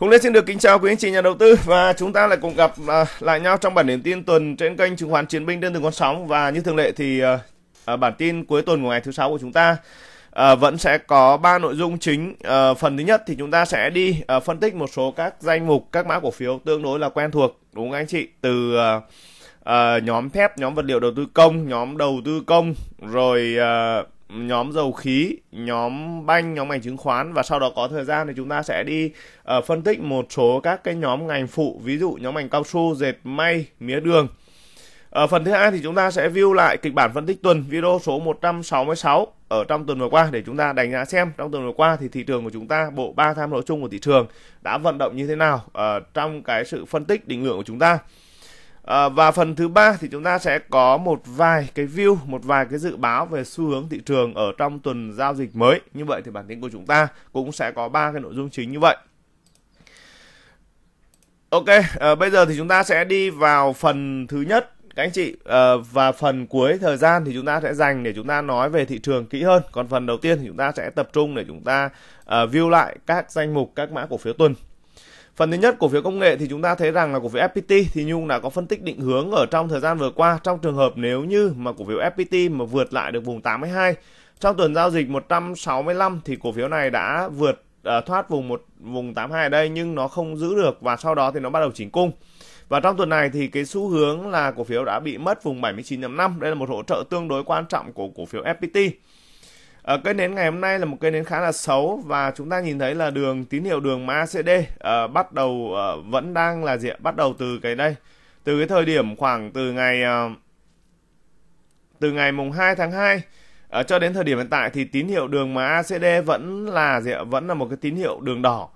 Hùng Lê xin được kính chào quý anh chị nhà đầu tư và chúng ta lại cùng gặp uh, lại nhau trong bản điểm tin tuần trên kênh chứng khoán Chiến binh đơn từng con sóng và như thường lệ thì uh, uh, bản tin cuối tuần của ngày thứ sáu của chúng ta uh, vẫn sẽ có ba nội dung chính. Uh, phần thứ nhất thì chúng ta sẽ đi uh, phân tích một số các danh mục các mã cổ phiếu tương đối là quen thuộc đúng không anh chị từ uh, uh, nhóm thép, nhóm vật liệu đầu tư công, nhóm đầu tư công rồi uh, nhóm dầu khí, nhóm banh, nhóm ngành chứng khoán và sau đó có thời gian thì chúng ta sẽ đi uh, phân tích một số các cái nhóm ngành phụ, ví dụ nhóm ngành cao su, dệt may, mía đường. Ở ờ, phần thứ hai thì chúng ta sẽ view lại kịch bản phân tích tuần video số 166 ở trong tuần vừa qua để chúng ta đánh giá xem trong tuần vừa qua thì thị trường của chúng ta bộ ba tham số chung của thị trường đã vận động như thế nào ở ờ, trong cái sự phân tích định lượng của chúng ta. À, và phần thứ ba thì chúng ta sẽ có một vài cái view, một vài cái dự báo về xu hướng thị trường ở trong tuần giao dịch mới. Như vậy thì bản tin của chúng ta cũng sẽ có ba cái nội dung chính như vậy. Ok, à, bây giờ thì chúng ta sẽ đi vào phần thứ nhất các anh chị à, và phần cuối thời gian thì chúng ta sẽ dành để chúng ta nói về thị trường kỹ hơn. Còn phần đầu tiên thì chúng ta sẽ tập trung để chúng ta à, view lại các danh mục các mã cổ phiếu tuần Phần thứ nhất cổ phiếu công nghệ thì chúng ta thấy rằng là cổ phiếu FPT thì Nhung đã có phân tích định hướng ở trong thời gian vừa qua trong trường hợp nếu như mà cổ phiếu FPT mà vượt lại được vùng 82 trong tuần giao dịch 165 thì cổ phiếu này đã vượt uh, thoát vùng một vùng 82 ở đây nhưng nó không giữ được và sau đó thì nó bắt đầu chỉnh cung. Và trong tuần này thì cái xu hướng là cổ phiếu đã bị mất vùng 79.5, đây là một hỗ trợ tương đối quan trọng của cổ phiếu FPT. À, ờ, cây nến ngày hôm nay là một cây nến khá là xấu và chúng ta nhìn thấy là đường tín hiệu đường MACD à, ờ, bắt đầu à, vẫn đang là diện bắt đầu từ cái đây từ cái thời điểm khoảng từ ngày à, từ ngày mùng 2 tháng 2 à, cho đến thời điểm hiện tại thì tín hiệu đường MACD vẫn là gì ạ? vẫn là một cái tín hiệu đường đỏ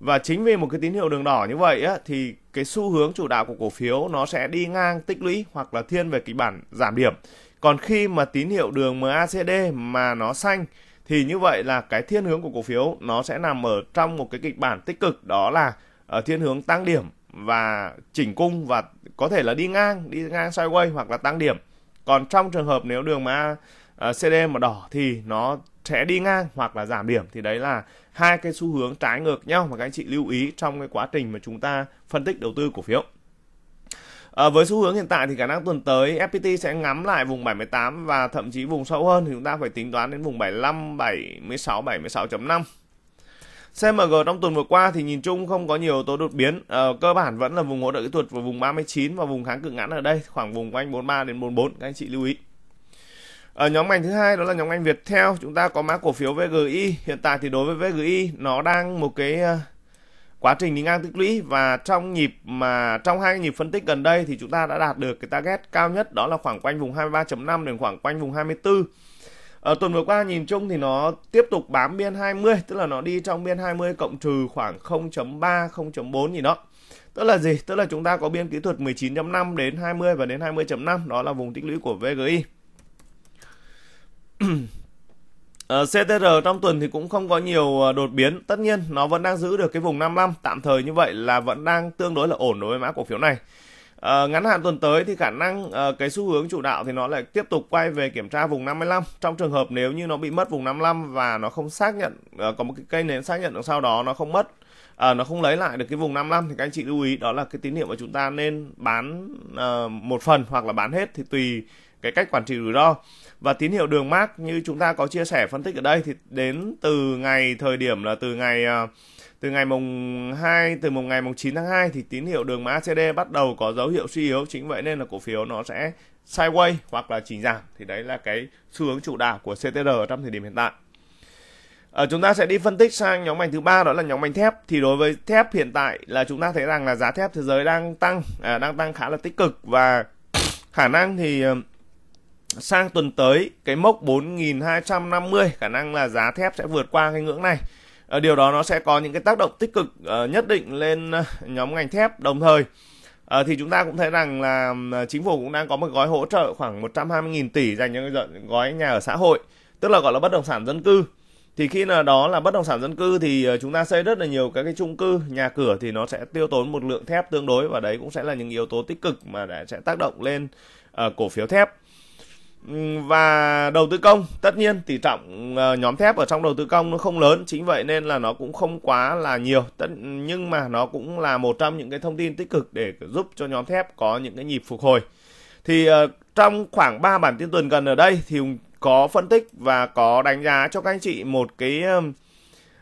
và chính vì một cái tín hiệu đường đỏ như vậy á, thì cái xu hướng chủ đạo của cổ phiếu nó sẽ đi ngang tích lũy hoặc là thiên về kịch bản giảm điểm còn khi mà tín hiệu đường MACD mà nó xanh thì như vậy là cái thiên hướng của cổ phiếu nó sẽ nằm ở trong một cái kịch bản tích cực đó là ở ờ, thiên hướng tăng điểm và chỉnh cung và có thể là đi ngang, đi ngang sideways hoặc là tăng điểm. Còn trong trường hợp nếu đường mà CD mà đỏ thì nó sẽ đi ngang hoặc là giảm điểm thì đấy là hai cái xu hướng trái ngược nhau mà các anh chị lưu ý trong cái quá trình mà chúng ta phân tích đầu tư cổ phiếu. À, với xu hướng hiện tại thì khả năng tuần tới FPT sẽ ngắm lại vùng 78 và thậm chí vùng sâu hơn thì chúng ta phải tính toán đến vùng 75, 76, 76.5. CMG trong tuần vừa qua thì nhìn chung không có nhiều tố đột biến, ờ, cơ bản vẫn là vùng hỗ trợ kỹ thuật và vùng 39 và vùng kháng cự ngắn ở đây, khoảng vùng quanh 43 đến 44 các anh chị lưu ý. Ở ờ, nhóm ngành thứ hai đó là nhóm ngành Viettel, chúng ta có mã cổ phiếu VGI, hiện tại thì đối với VGI nó đang một cái ờ, quá trình đi ngang tích lũy và trong nhịp mà trong hai nhịp phân tích gần đây thì chúng ta đã đạt được cái target cao nhất đó là khoảng quanh vùng 23.5 đến khoảng quanh vùng 24 ở ờ, tuần vừa qua nhìn chung thì nó tiếp tục bám biên 20 tức là nó đi trong biên 20 cộng trừ khoảng 0.3 0.4 gì đó tức là gì tức là chúng ta có biên kỹ thuật 19.5 đến 20 và đến 20.5 đó là vùng tích lũy của VGI Ờ, CTR trong tuần thì cũng không có nhiều ờ, đột biến, tất nhiên nó vẫn đang giữ được cái vùng 55 tạm thời như vậy là vẫn đang tương đối là ổn đối với mã cổ phiếu này. Uh, ngắn hạn tuần tới thì khả năng uh, cái xu hướng chủ đạo thì nó lại tiếp tục quay về kiểm tra vùng 55 trong trường hợp nếu như nó bị mất vùng 55 và nó không xác nhận uh, có một cái cây nến xác nhận được sau đó nó không mất uh, nó không lấy lại được cái vùng 55 thì các anh chị lưu ý đó là cái tín hiệu mà chúng ta nên bán uh, một phần hoặc là bán hết thì tùy cái cách quản trị rủi ro và tín hiệu đường mát như chúng ta có chia sẻ phân tích ở đây thì đến từ ngày thời điểm là từ ngày à, từ ngày mùng 2 từ mùng ngày mùng 9 tháng 2 thì tín hiệu đường mã ACD bắt đầu có dấu hiệu suy yếu chính vậy nên là cổ phiếu nó sẽ sideways hoặc là chỉnh giảm thì đấy là cái xu hướng chủ đạo của CTR trong thời điểm hiện tại. ở ờ, chúng ta sẽ đi phân tích sang nhóm ngành thứ ba đó là nhóm ngành thép thì đối với thép hiện tại là chúng ta thấy rằng là giá thép thế giới đang tăng à, đang tăng khá là tích cực và khả năng thì ờ, sang tuần tới cái mốc 4.250 khả năng là giá thép sẽ vượt qua cái ngưỡng này ờ, điều đó nó sẽ có những cái tác động tích cực ờ, nhất định lên ờ, nhóm ngành thép đồng thời thì chúng ta cũng thấy rằng là chính phủ cũng đang có một gói hỗ trợ khoảng 120.000 tỷ dành cho gói nhà ở xã hội tức là gọi là bất động sản dân cư thì khi nào đó là bất động sản dân cư thì chúng ta xây rất là nhiều các cái chung cư nhà cửa thì nó sẽ tiêu tốn một lượng thép tương đối và đấy cũng sẽ là những yếu tố tích cực mà đã sẽ tác động lên cổ phiếu thép và đầu tư công tất nhiên tỷ trọng ờ, nhóm thép ở trong đầu tư công nó không lớn chính vậy nên là nó cũng không quá là nhiều tất nhưng mà nó cũng là một trong những cái thông tin tích cực để giúp cho nhóm thép có những cái nhịp phục hồi thì ờ, trong khoảng 3 bản tin tuần gần ở đây thì có phân tích và có đánh giá cho các anh chị một cái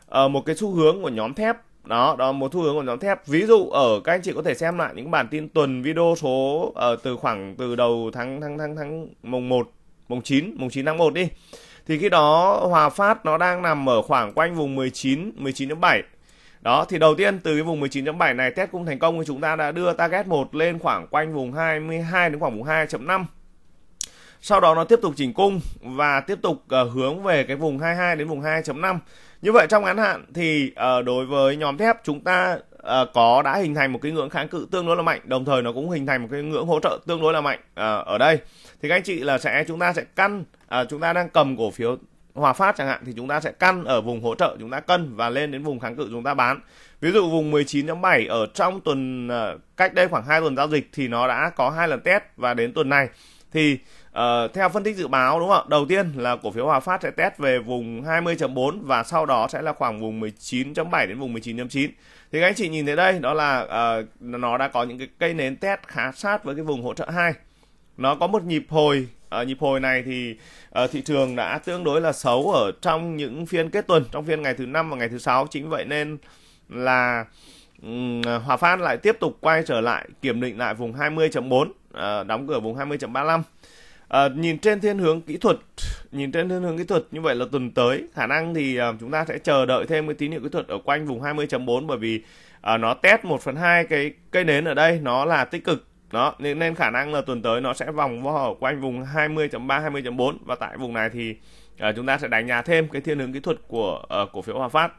ờ, một cái xu hướng của nhóm thép đó đó một xu hướng của nhóm thép ví dụ ở các anh chị có thể xem lại những bản tin tuần video số ở ờ, uh, từ khoảng từ đầu tháng tháng tháng tháng mùng 1 mùng 9 mùng 9 tháng 1 đi thì khi đó Hòa Phát nó đang nằm ở khoảng quanh vùng 19 19.7 đó thì đầu tiên từ cái vùng 19.7 này test cũng thành công thì chúng ta đã đưa target 1 lên khoảng quanh vùng 22 đến khoảng vùng 2.5 sau đó nó tiếp tục chỉnh cung và tiếp tục uh, hướng về cái vùng 22 đến vùng 2.5 như vậy trong ngắn hạn thì uh, đối với nhóm thép chúng ta uh, có đã hình thành một cái ngưỡng kháng cự tương đối là mạnh, đồng thời nó cũng hình thành một cái ngưỡng hỗ trợ tương đối là mạnh uh, ở đây. Thì các anh chị là sẽ chúng ta sẽ căn uh, chúng ta đang cầm cổ phiếu Hòa Phát chẳng hạn thì chúng ta sẽ căn ở vùng hỗ trợ chúng ta cân và lên đến vùng kháng cự chúng ta bán. Ví dụ vùng 19.7 ở trong tuần uh, cách đây khoảng 2 tuần giao dịch thì nó đã có hai lần test và đến tuần này thì Uh, theo phân tích dự báo đúng không ạ? Đầu tiên là cổ phiếu Hòa Phát sẽ test về vùng 20.4 và sau đó sẽ là khoảng vùng 19.7 đến vùng 19.9. Thì các anh chị nhìn thấy đây đó là uh, nó đã có những cái cây nến test khá sát với cái vùng hỗ trợ 2. Nó có một nhịp hồi ở ờ, nhịp hồi này thì uh, thị trường đã tương đối là xấu ở trong những phiên kết tuần, trong phiên ngày thứ năm và ngày thứ sáu chính vậy nên là um, Hòa Phát lại tiếp tục quay trở lại kiểm định lại vùng 20.4 uh, đóng cửa vùng 20.35 À, nhìn trên thiên hướng kỹ thuật, nhìn trên thiên hướng kỹ thuật như vậy là tuần tới khả năng thì à, chúng ta sẽ chờ đợi thêm cái tín hiệu kỹ thuật ở quanh vùng 20.4 bởi vì à, nó test 1 phần 2 cái cây nến ở đây nó là tích cực đó nên, nên khả năng là tuần tới nó sẽ vòng vo quanh vùng 20.3 20.4 và tại vùng này thì à, chúng ta sẽ đánh giá thêm cái thiên hướng kỹ thuật của à, cổ phiếu Hòa Phát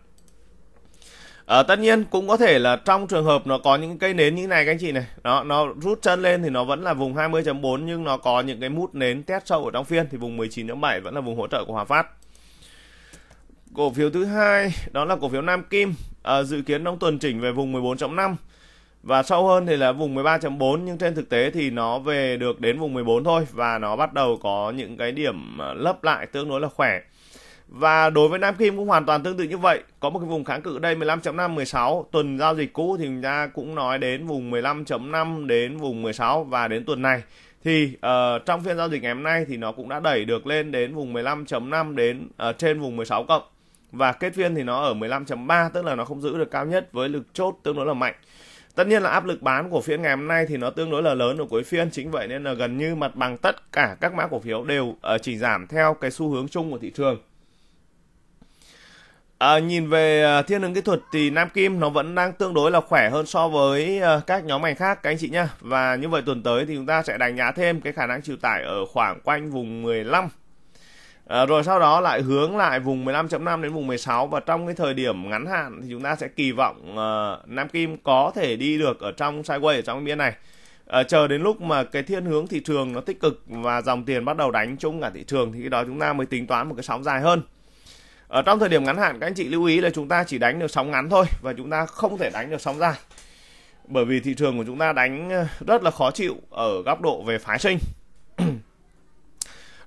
À, tất nhiên cũng có thể là trong trường hợp nó có những cây nến như này các anh chị này đó nó rút chân lên thì nó vẫn là vùng 20.4 nhưng nó có những cái mút nến test sâu ở trong phiên thì vùng 19.7 vẫn là vùng hỗ trợ của Hòa Phát cổ phiếu thứ hai đó là cổ phiếu Nam Kim à, dự kiến trong tuần chỉnh về vùng 14.5 và sâu hơn thì là vùng 13.4 nhưng trên thực tế thì nó về được đến vùng 14 thôi và nó bắt đầu có những cái điểm ờ, lấp lại tương đối là khỏe và đối với Nam Kim cũng hoàn toàn tương tự như vậy. Có một cái vùng kháng cự ở đây 15.5 16, tuần giao dịch cũ thì chúng ta cũng nói đến vùng 15.5 đến vùng 16 và đến tuần này thì uh, trong phiên giao dịch ngày hôm nay thì nó cũng đã đẩy được lên đến vùng 15.5 đến uh, trên vùng 16 cộng và kết phiên thì nó ở 15.3 tức là nó không giữ được cao nhất với lực chốt tương đối là mạnh. Tất nhiên là áp lực bán của phiên ngày hôm nay thì nó tương đối là lớn ở cuối phiên chính vậy nên là gần như mặt bằng tất cả các mã cổ phiếu đều uh, chỉ giảm theo cái xu hướng chung của thị trường À, nhìn về à, thiên hướng kỹ thuật thì Nam Kim nó vẫn đang tương đối là khỏe hơn so với à, các nhóm ngành khác các anh chị nhá. Và như vậy tuần tới thì chúng ta sẽ đánh giá thêm cái khả năng chịu tải ở khoảng quanh vùng 15. À, rồi sau đó lại hướng lại vùng 15.5 đến vùng 16 và trong cái thời điểm ngắn hạn thì chúng ta sẽ kỳ vọng uh, Nam Kim có thể đi được ở trong sideways ở trong biên này. À, chờ đến lúc mà cái thiên hướng thị trường nó tích cực và dòng tiền bắt đầu đánh chung cả thị trường thì cái đó chúng ta mới tính toán một cái sóng dài hơn ở trong thời điểm ngắn hạn các anh chị lưu ý là chúng ta chỉ đánh được sóng ngắn thôi và chúng ta không thể đánh được sóng dài bởi vì thị trường của chúng ta đánh ờ, rất là khó chịu ở góc độ về phái sinh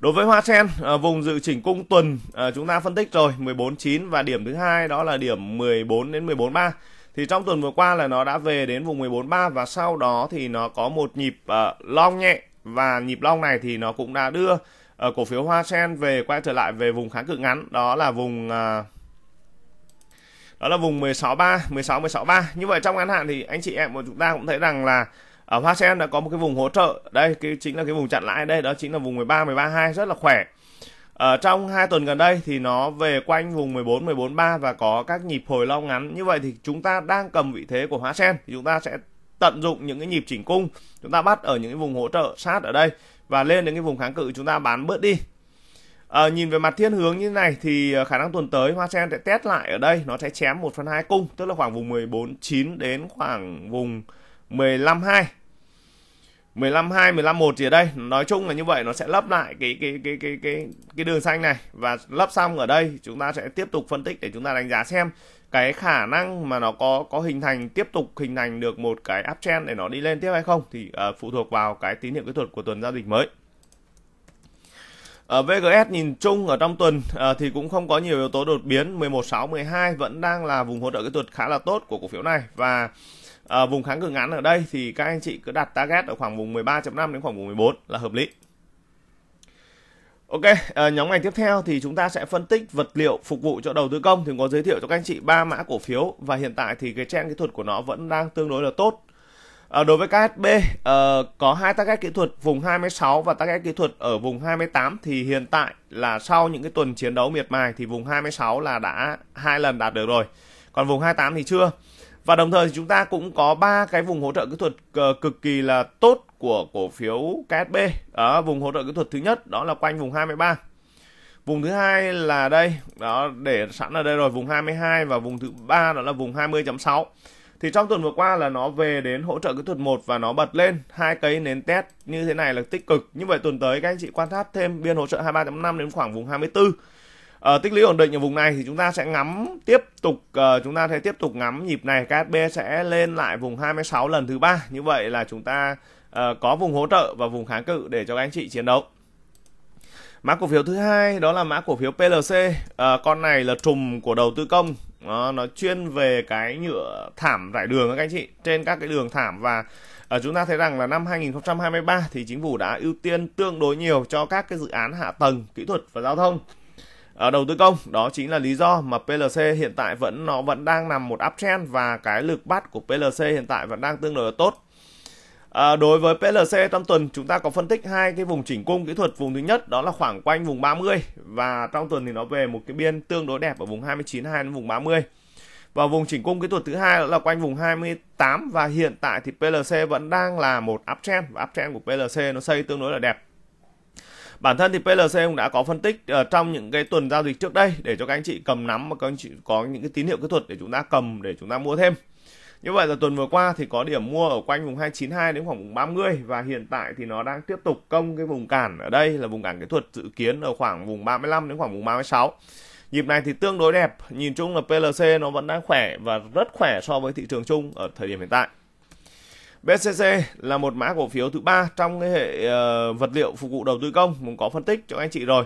đối với hoa sen ờ, vùng dự chỉnh cung tuần ờ, chúng ta phân tích rồi 14.9 và điểm thứ hai đó là điểm 14 đến 14.3 thì trong tuần vừa qua là nó đã về đến vùng 14.3 và sau đó thì nó có một nhịp long nhẹ và nhịp long này thì nó cũng đã đưa Ờ, cổ phiếu Hoa Sen về quay trở lại về vùng kháng cự ngắn đó là vùng uh, đó là vùng 163 16 163 như vậy trong ngắn hạn thì anh chị em của chúng ta cũng thấy rằng là ở Hoa Sen đã có một cái vùng hỗ trợ đây cái chính là cái vùng chặn lại đây đó chính là vùng 13 13 2 rất là khỏe ở ờ, trong hai tuần gần đây thì nó về quanh vùng 14 14 3 và có các nhịp hồi long ngắn như vậy thì chúng ta đang cầm vị thế của Hoa Sen thì chúng ta sẽ tận dụng những cái nhịp chỉnh cung chúng ta bắt ở những cái vùng hỗ trợ sát ở đây và lên đến cái vùng kháng cự chúng ta bán bớt đi à, nhìn về mặt thiên hướng như này thì ờ, khả năng tuần tới hoa sen sẽ test lại ở đây nó sẽ chém 1 phần hai cung tức là khoảng vùng 14.9 đến khoảng vùng 15.2 15.2, 15.1 gì ở đây nói chung là như vậy nó sẽ lấp lại cái cái cái cái cái cái đường xanh này và lấp xong ở đây chúng ta sẽ tiếp tục phân tích để chúng ta đánh giá xem cái khả năng mà nó có có hình thành tiếp tục hình thành được một cái uptrend để nó đi lên tiếp hay không thì uh, phụ thuộc vào cái tín hiệu kỹ thuật của tuần giao dịch mới ở ờ, VGS nhìn chung ở trong tuần ờ, thì cũng không có nhiều yếu tố đột biến 11 6 12 vẫn đang là vùng hỗ trợ kỹ thuật khá là tốt của cổ phiếu này và vùng kháng cự ngắn ở đây thì các anh chị cứ đặt target ở khoảng vùng 13.5 đến khoảng vùng 14 là hợp lý. Ok, à, nhóm ngành tiếp theo thì chúng ta sẽ phân tích vật liệu phục vụ cho đầu tư công thì có giới thiệu cho các anh chị ba mã cổ phiếu và hiện tại thì cái trang kỹ thuật của nó vẫn đang tương đối là tốt. À, đối với KHB à, ờ, có hai target kỹ thuật vùng 26 và target kỹ thuật ở vùng 28 thì hiện tại là sau những cái tuần chiến đấu miệt mài thì vùng 26 là đã hai lần đạt được rồi. Còn vùng 28 thì chưa. Và đồng thời thì chúng ta cũng có ba cái vùng hỗ trợ kỹ thuật ờ, cực kỳ là tốt của cổ phiếu KSB. ở vùng hỗ trợ kỹ thuật thứ nhất đó là quanh vùng 23. Vùng thứ hai là đây, đó để sẵn ở đây rồi, vùng 22 và vùng thứ ba đó là vùng 20.6. Thì trong tuần vừa qua là nó về đến hỗ trợ kỹ thuật 1 và nó bật lên hai cây nến test như thế này là tích cực. Như vậy tuần tới các anh chị quan sát thêm biên hỗ trợ 23.5 đến khoảng vùng 24 uh, tích lũy ổn định ở vùng này thì chúng ta sẽ ngắm tiếp tục uh, chúng ta sẽ tiếp tục ngắm nhịp này KSB sẽ lên lại vùng 26 lần thứ ba như vậy là chúng ta uh, có vùng hỗ trợ và vùng kháng cự để cho các anh chị chiến đấu mã cổ phiếu thứ hai đó là mã cổ phiếu PLC à, con này là trùm của đầu tư công nó nó chuyên về cái nhựa thảm rải đường các anh chị trên các cái đường thảm và à, chúng ta thấy rằng là năm 2023 thì chính phủ đã ưu tiên tương đối nhiều cho các cái dự án hạ tầng kỹ thuật và giao thông ở đầu tư công đó chính là lý do mà PLC hiện tại vẫn nó vẫn đang nằm một uptrend và cái lực bắt của PLC hiện tại vẫn đang tương đối là tốt à, đối với PLC trong tuần chúng ta có phân tích hai cái vùng chỉnh cung kỹ thuật vùng thứ nhất đó là khoảng quanh vùng 30 và trong tuần thì nó về một cái biên tương đối đẹp ở vùng 29 2 đến vùng 30 và vùng chỉnh cung kỹ thuật thứ hai là quanh vùng 28 và hiện tại thì PLC vẫn đang là một uptrend và uptrend của PLC nó xây tương đối là đẹp Bản thân thì PLC cũng đã có phân tích uh, trong những cái tuần giao dịch trước đây để cho các anh chị cầm nắm và các anh chị có những cái tín hiệu kỹ thuật để chúng ta cầm để chúng ta mua thêm. Như vậy là tuần vừa qua thì có điểm mua ở quanh vùng 292 đến khoảng vùng 30 và hiện tại thì nó đang tiếp tục công cái vùng cản ở đây là vùng cản kỹ thuật dự kiến ở khoảng vùng 35 đến khoảng vùng 36. Nhịp này thì tương đối đẹp, nhìn chung là PLC nó vẫn đang khỏe và rất khỏe so với thị trường chung ở thời điểm hiện tại. BCC là một mã cổ phiếu thứ ba trong cái hệ uh, vật liệu phục vụ đầu tư công mình có phân tích cho anh chị rồi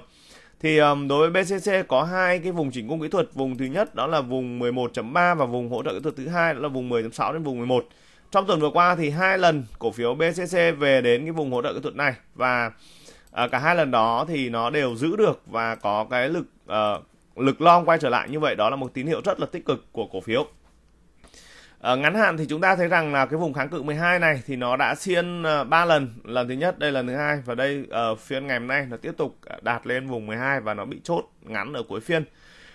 thì um, đối với BCC có hai cái vùng chỉnh cung kỹ thuật vùng thứ nhất đó là vùng 11.3 và vùng hỗ trợ kỹ thuật thứ hai đó là vùng 10.6 đến vùng 11 trong tuần vừa qua thì hai lần cổ phiếu BCC về đến cái vùng hỗ trợ kỹ thuật này và uh, cả hai lần đó thì nó đều giữ được và có cái lực uh, lực long quay trở lại như vậy đó là một tín hiệu rất là tích cực của cổ phiếu À, ngắn hạn thì chúng ta thấy rằng là cái vùng kháng cự 12 này thì nó đã xiên 3 ờ, lần, lần thứ nhất, đây là lần thứ hai và đây ở ờ, phiên ngày hôm nay nó tiếp tục đạt lên vùng 12 và nó bị chốt ngắn ở cuối phiên.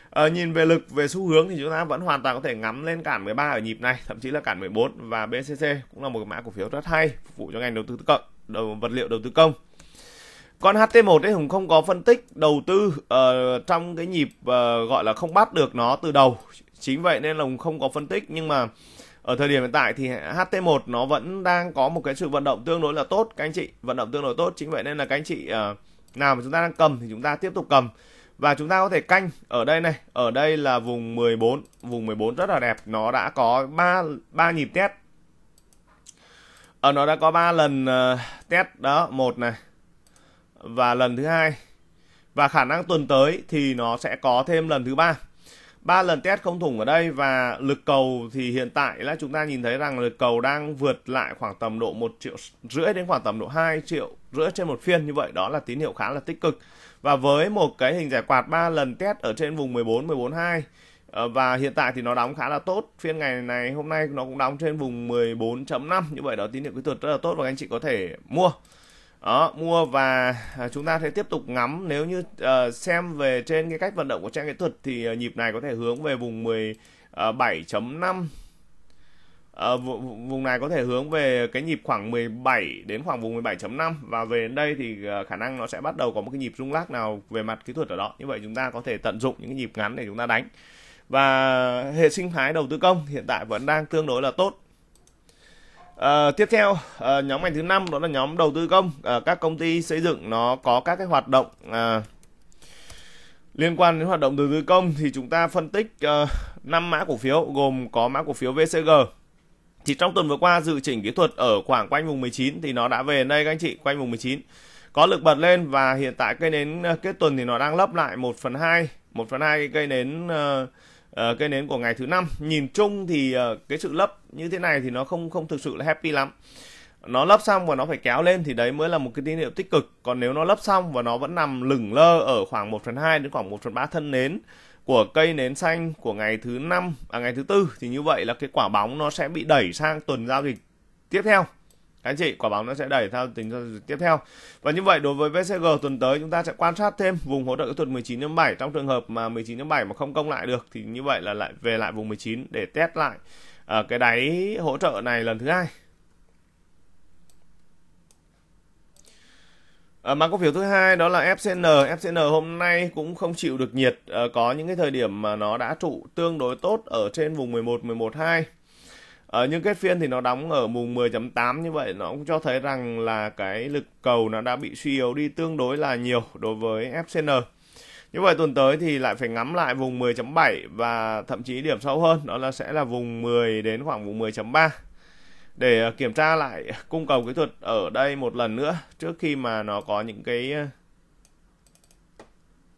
À, nhìn về lực về xu hướng thì chúng ta vẫn hoàn toàn có thể ngắm lên cản 13 ở nhịp này, thậm chí là cản 14 và BCC cũng là một mã cổ phiếu rất hay phục vụ cho ngành đầu tư cộng, đầu vật liệu đầu tư công. Còn HT1 thì Hùng không có phân tích đầu tư uh, trong cái nhịp uh, gọi là không bắt được nó từ đầu. Chính vậy nên là Hùng không có phân tích nhưng mà ở thời điểm hiện tại thì HT1 nó vẫn đang có một cái sự vận động tương đối là tốt các anh chị vận động tương đối tốt chính vậy nên là các anh chị ờ, nào mà chúng ta đang cầm thì chúng ta tiếp tục cầm và chúng ta có thể canh ở đây này ở đây là vùng 14 vùng 14 rất là đẹp nó đã có ba ba nhịp test ở ờ, nó đã có ba lần ờ, test đó một này và lần thứ hai và khả năng tuần tới thì nó sẽ có thêm lần thứ ba ba lần test không thủng ở đây và lực cầu thì hiện tại là chúng ta nhìn thấy rằng lực cầu đang vượt lại khoảng tầm độ 1 triệu rưỡi đến khoảng tầm độ 2 triệu rưỡi trên một phiên như vậy đó là tín hiệu khá là tích cực và với một cái hình giải quạt 3 lần test ở trên vùng 14 14 2 và hiện tại thì nó đóng khá là tốt phiên ngày này hôm nay nó cũng đóng trên vùng 14.5 như vậy đó tín hiệu kỹ thuật rất là tốt và anh chị có thể mua đó mua và à, chúng ta sẽ tiếp tục ngắm nếu như uh, xem về trên cái cách vận động của trang kỹ thuật thì uh, nhịp này có thể hướng về vùng 17.5 ờ, uh, vùng này có thể hướng về cái nhịp khoảng 17 đến khoảng vùng 17.5 và về đến đây thì khả năng nó sẽ bắt đầu có một cái nhịp rung lắc nào về mặt kỹ thuật ở đó như vậy chúng ta có thể tận dụng những cái nhịp ngắn để chúng ta đánh và hệ sinh thái đầu tư công hiện tại vẫn đang tương đối là tốt À, tiếp theo à, nhóm ngành thứ năm đó là nhóm đầu tư công à, các công ty xây dựng nó có các cái hoạt động à, liên quan đến hoạt động đầu tư công thì chúng ta phân tích uh, 5 mã cổ phiếu gồm có mã cổ phiếu VCG thì trong tuần vừa qua dự chỉnh kỹ thuật ở khoảng quanh vùng 19 thì nó đã về đây các anh chị quanh vùng 19 có lực bật lên và hiện tại cây nến kết tuần thì nó đang lấp lại 1 phần 2 1 phần 2 cây nến uh, Ờ, cây nến của ngày thứ năm nhìn chung thì uh, cái sự lấp như thế này thì nó không không thực sự là happy lắm nó lấp xong và nó phải kéo lên thì đấy mới là một cái tín hiệu tích cực còn nếu nó lấp xong và nó vẫn nằm lửng lơ ở khoảng 1 phần 2 đến khoảng 1 phần 3 thân nến của cây nến xanh của ngày thứ năm à ngày thứ tư thì như vậy là cái quả bóng nó sẽ bị đẩy sang tuần giao dịch tiếp theo các anh chị quả bóng nó sẽ đẩy theo tính giao tiếp theo và như vậy đối với VCG tuần tới chúng ta sẽ quan sát thêm vùng hỗ trợ kỹ thuật 19.7 trong trường hợp mà 19.7 mà không công lại được thì như vậy là lại về lại vùng 19 để test lại ở ờ, cái đáy hỗ trợ này lần thứ hai ở mã cổ phiếu thứ hai đó là FCN. FCN hôm nay cũng không chịu được nhiệt, ờ, có những cái thời điểm mà nó đã trụ tương đối tốt ở trên vùng 11 11 2 ở ờ, những kết phiên thì nó đóng ở mùng 10.8 như vậy nó cũng cho thấy rằng là cái lực cầu nó đã bị suy yếu đi tương đối là nhiều đối với FCN. Như vậy tuần tới thì lại phải ngắm lại vùng 10.7 và thậm chí điểm sâu hơn đó là sẽ là vùng 10 đến khoảng vùng 10.3 để ờ, kiểm tra lại cung cầu kỹ thuật ở đây một lần nữa trước khi mà nó có những cái ờ,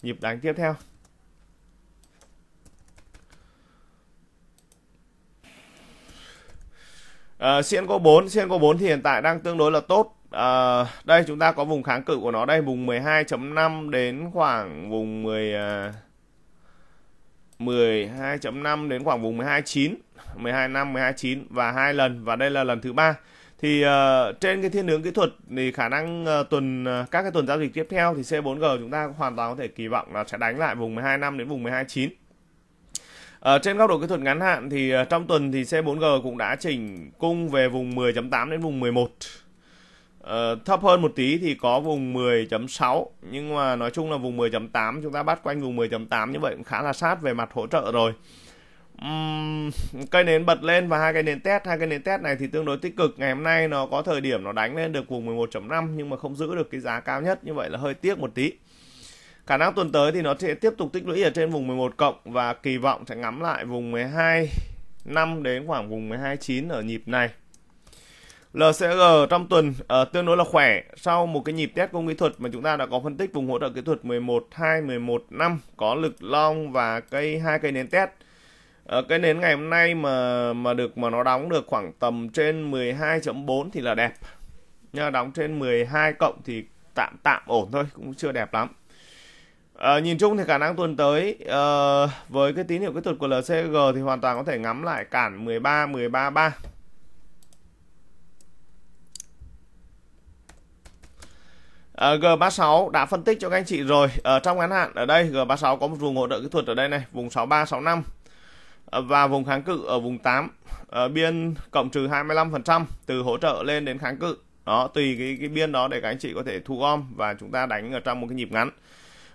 nhịp đánh tiếp theo. Uh, CN 4, CN có 4 thì hiện tại đang tương đối là tốt. Uh, đây chúng ta có vùng kháng cự của nó đây vùng 12.5 đến khoảng vùng 10 uh, 12.5 đến khoảng vùng 12.9, 12 năm 12.9 và hai lần và đây là lần thứ ba. Thì uh, trên cái thiên hướng kỹ thuật thì khả năng uh, tuần uh, các cái tuần giao dịch tiếp theo thì C4G chúng ta hoàn toàn có thể kỳ vọng là sẽ đánh lại vùng 12 năm đến vùng 12.9 À, trên góc độ kỹ thuật ngắn hạn thì ờ, trong tuần thì C4G cũng đã chỉnh cung về vùng 10.8 đến vùng 11. À, ờ, thấp hơn một tí thì có vùng 10.6 nhưng mà nói chung là vùng 10.8 chúng ta bắt quanh vùng 10.8 như vậy cũng khá là sát về mặt hỗ trợ rồi. Uhm, cây nến bật lên và hai cây nến test hai cây nến test này thì tương đối tích cực ngày hôm nay nó có thời điểm nó đánh lên được vùng 11.5 nhưng mà không giữ được cái giá cao nhất như vậy là hơi tiếc một tí Khả năng tuần tới thì nó sẽ tiếp tục tích lũy ở trên vùng 11 cộng và kỳ vọng sẽ ngắm lại vùng 12 năm đến khoảng vùng 129 ở nhịp này. LCG trong tuần uh, tương đối là khỏe sau một cái nhịp test công kỹ thuật mà chúng ta đã có phân tích vùng hỗ trợ kỹ thuật 11 2 11 5 có lực long và cây hai cây nến test. Uh, ờ, cái nến ngày hôm nay mà mà được mà nó đóng được khoảng tầm trên 12.4 thì là đẹp. Nhưng đóng trên 12 cộng thì tạm tạm ổn thôi, cũng chưa đẹp lắm. À, nhìn chung thì khả năng tuần tới uh, với cái tín hiệu kỹ thuật của LCG thì hoàn toàn có thể ngắm lại cản 13 13 3. Uh, G36 đã phân tích cho các anh chị rồi. Ở ờ, trong ngắn hạn ở đây G36 có một vùng hỗ trợ kỹ thuật ở đây này, vùng 6365 uh, và vùng kháng cự ở vùng 8 uh, biên cộng trừ 25% từ hỗ trợ lên đến kháng cự. Đó tùy cái cái biên đó để các anh chị có thể thu gom và chúng ta đánh ở trong một cái nhịp ngắn.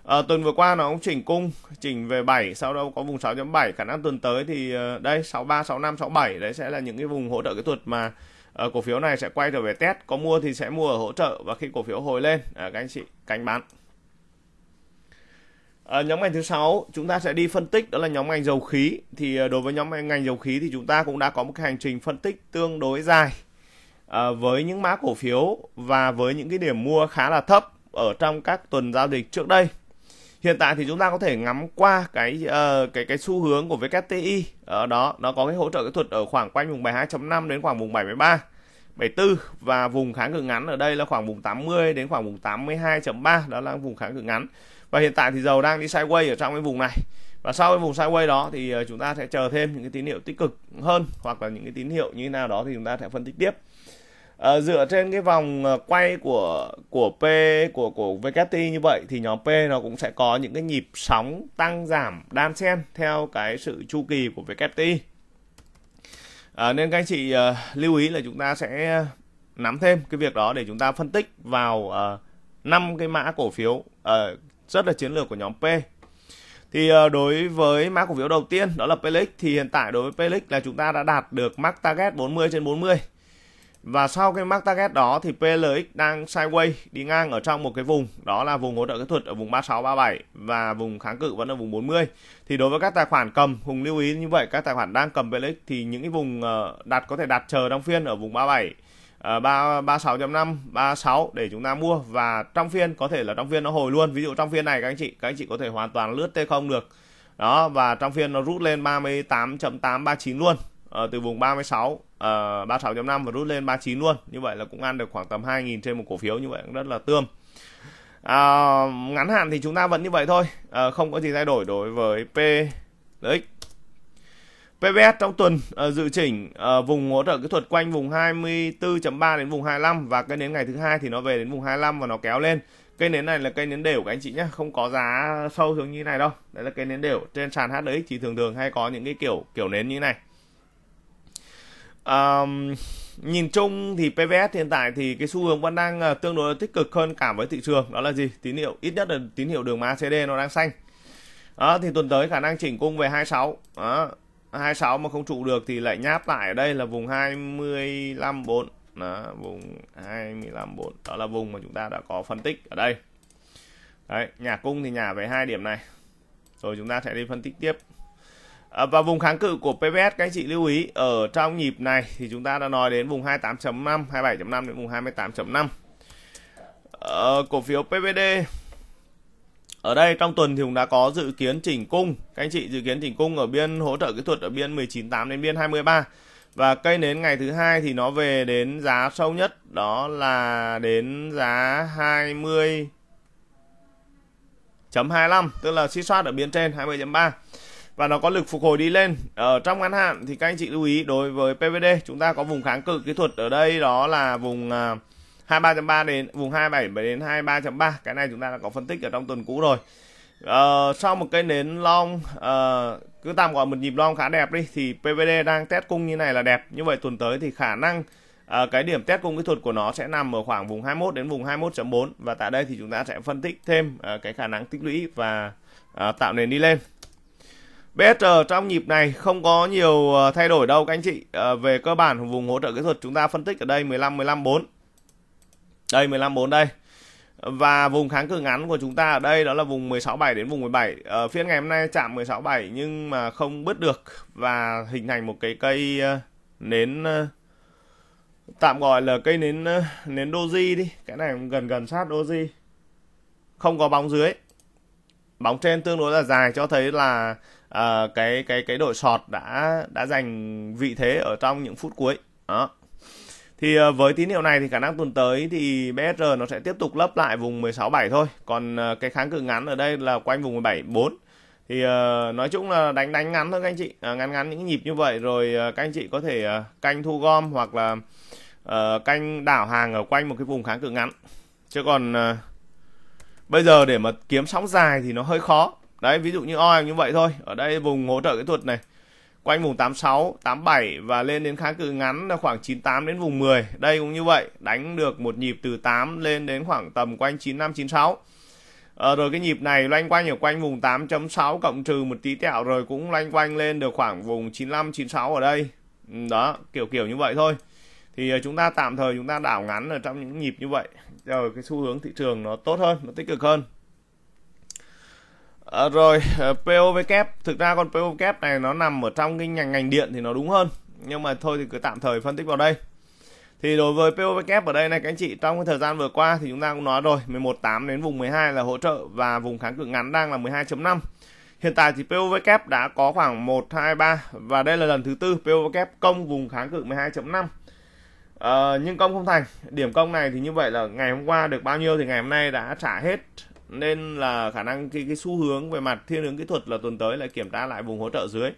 À, tuần vừa qua nó cũng chỉnh cung, chỉnh về 7, sau đó có vùng 6.7, khả năng tuần tới thì ờ, đây 63, 65, 67 đấy sẽ là những cái vùng hỗ trợ kỹ thuật mà uh, cổ phiếu này sẽ quay trở về test, có mua thì sẽ mua ở hỗ trợ và khi cổ phiếu hồi lên uh, các anh chị canh bán. À, nhóm ngành thứ sáu chúng ta sẽ đi phân tích đó là nhóm ngành dầu khí thì đối với nhóm ngành dầu khí thì chúng ta cũng đã có một cái hành trình phân tích tương đối dài à, với những mã cổ phiếu và với những cái điểm mua khá là thấp ở trong các tuần giao dịch trước đây hiện tại thì chúng ta có thể ngắm qua cái uh, cái cái xu hướng của WTI ở ờ, đó nó có cái hỗ trợ kỹ thuật ở khoảng quanh vùng 72.5 đến khoảng vùng 73 74 và vùng kháng cự ngắn ở đây là khoảng vùng 80 đến khoảng vùng 82.3 đó là vùng kháng cự ngắn và hiện tại thì dầu đang đi sideways ở trong cái vùng này và sau cái vùng sideways đó thì ờ, chúng ta sẽ chờ thêm những cái tín hiệu tích cực hơn hoặc là những cái tín hiệu như thế nào đó thì chúng ta sẽ phân tích tiếp À, dựa trên cái vòng ờ, quay của của P của của VKT như vậy thì nhóm P nó cũng sẽ có những cái nhịp sóng tăng giảm đan xen theo cái sự chu kỳ của VKT. À, ờ, nên các anh chị à, lưu ý là chúng ta sẽ nắm thêm cái việc đó để chúng ta phân tích vào năm uh, cái mã cổ phiếu à, rất là chiến lược của nhóm P. Thì đối với mã cổ phiếu đầu tiên đó là Pelix thì hiện tại đối với Pelix là chúng ta đã đạt được mark target 40 trên 40 và sau cái mark target đó thì PLX đang sideways đi ngang ở trong một cái vùng đó là vùng hỗ trợ kỹ thuật ở vùng 36 37 và vùng kháng cự vẫn ở vùng 40. Thì đối với các tài khoản cầm, Hùng lưu ý như vậy các tài khoản đang cầm PLX thì những cái vùng ờ, đặt có thể đặt chờ trong phiên ở vùng 37 36.5, 36 để chúng ta mua và trong phiên có thể là trong phiên nó hồi luôn. Ví dụ trong phiên này các anh chị, các anh chị có thể hoàn toàn lướt T0 được. Đó và trong phiên nó rút lên 38.839 luôn. Ờ, từ vùng 36 Ờ, uh, 36.5 và rút lên 39 luôn như vậy là cũng ăn được khoảng tầm 2.000 trên một cổ phiếu như vậy cũng rất là tươm à, ngắn hạn thì chúng ta vẫn như vậy thôi à, không có gì thay đổi đối với p PLX PBS trong tuần uh, dự chỉnh uh, vùng hỗ trợ kỹ thuật quanh vùng 24.3 đến vùng 25 và cái đến ngày thứ hai thì nó về đến vùng 25 và nó kéo lên cây nến này là cây nến đều các anh chị nhé không có giá sâu xuống như này đâu đấy là cây nến đều trên sàn HDX thì thường thường hay có những cái kiểu kiểu nến như này um, nhìn chung thì PVS hiện tại thì cái xu hướng vẫn đang ờ, tương đối tích cực hơn cả với thị trường đó là gì tín hiệu ít nhất là tín hiệu đường MACD nó đang xanh đó, thì tuần tới khả năng chỉnh cung về 26 đó, 26 mà không trụ được thì lại nháp lại ở đây là vùng 254 đó, vùng 254 đó là vùng mà chúng ta đã có phân tích ở đây Đấy, nhà cung thì nhà về hai điểm này rồi chúng ta sẽ đi phân tích tiếp À, và vùng kháng cự của PVS các anh chị lưu ý ở trong nhịp này thì chúng ta đã nói đến vùng 28.5, 27.5 đến vùng 28.5. Ờ, cổ phiếu PVD ở đây trong tuần thì cũng đã có dự kiến chỉnh cung các anh chị dự kiến chỉnh cung ở biên hỗ trợ kỹ thuật ở biên 19.8 đến biên 23 và cây nến ngày thứ hai thì nó về đến giá sâu nhất đó là đến giá 20.25 tức là suy soát ở biên trên 20.3 và nó có lực phục hồi đi lên ở ờ, trong ngắn hạn thì các anh chị lưu ý đối với PVD chúng ta có vùng kháng cự kỹ thuật ở đây đó là vùng 23.3 à, đến vùng 27 đến 23.3 cái này chúng ta đã có phân tích ở trong tuần cũ rồi uh, sau một cái nến long uh, cứ tạm gọi một nhịp long khá đẹp đi thì PVD đang test cung như này là đẹp như vậy tuần tới thì khả năng uh, cái điểm test cung kỹ thuật của nó sẽ nằm ở khoảng vùng 21 đến vùng 21.4 và tại đây thì chúng ta sẽ phân tích thêm uh, cái khả năng tích lũy và uh, tạo nền đi lên BSR trong nhịp này không có nhiều ờ, thay đổi đâu các anh chị. À, về cơ bản vùng hỗ trợ kỹ thuật chúng ta phân tích ở đây 15 15 4. Đây 15 4 đây. Và vùng kháng cự ngắn của chúng ta ở đây đó là vùng 16 7 đến vùng 17. À, ờ, phiên ngày hôm nay chạm 16 7 nhưng mà không bứt được và hình thành một cái cây nến tạm gọi là cây nến nến doji đi. Cái này gần gần sát doji. Không có bóng dưới. Bóng trên tương đối là dài cho thấy là uh, cái cái cái đội sọt đã đã giành vị thế ở trong những phút cuối đó thì ờ, với tín hiệu này thì khả năng tuần tới thì BSR nó sẽ tiếp tục lấp lại vùng 16-7 thôi còn ờ, cái kháng cự ngắn ở đây là quanh vùng 17-4 thì nói chung là đánh đánh ngắn thôi các anh chị ngắn ngắn những nhịp như vậy rồi các anh chị có thể canh thu gom hoặc là canh đảo hàng ở quanh một cái vùng kháng cự ngắn chứ còn bây giờ để mà kiếm sóng dài thì nó hơi khó đấy ví dụ như oi như vậy thôi ở đây vùng hỗ trợ kỹ thuật này quanh vùng 86, 87 và lên đến kháng cự ngắn là khoảng 98 đến vùng 10. Đây cũng như vậy, đánh được một nhịp từ 8 lên đến khoảng tầm quanh 95 96. À, rồi cái nhịp này loanh quanh ở quanh vùng 8.6 cộng trừ một tí tẹo rồi cũng loanh quanh lên được khoảng vùng 95 96 ở đây. Ừ, đó, kiểu kiểu như vậy thôi. Thì ờ, chúng ta tạm thời chúng ta đảo ngắn ở trong những nhịp như vậy. rồi cái xu hướng thị trường nó tốt hơn, nó tích cực hơn. À, rồi ờ, POVK thực ra con POVK này nó nằm ở trong cái ngành ngành điện thì nó đúng hơn nhưng mà thôi thì cứ tạm thời phân tích vào đây thì đối với POVK ở đây này các anh chị trong cái thời gian vừa qua thì chúng ta cũng nói rồi 118 đến vùng 12 là hỗ trợ và vùng kháng cự ngắn đang là 12.5 hiện tại thì POVK đã có khoảng 1 2 3 và đây là lần thứ tư POVK công vùng kháng cự 12.5 Uh, ờ, nhưng công không thành điểm công này thì như vậy là ngày hôm qua được bao nhiêu thì ngày hôm nay đã trả hết nên là khả năng cái cái xu hướng về mặt thiên hướng kỹ thuật là tuần tới lại kiểm tra lại vùng hỗ trợ dưới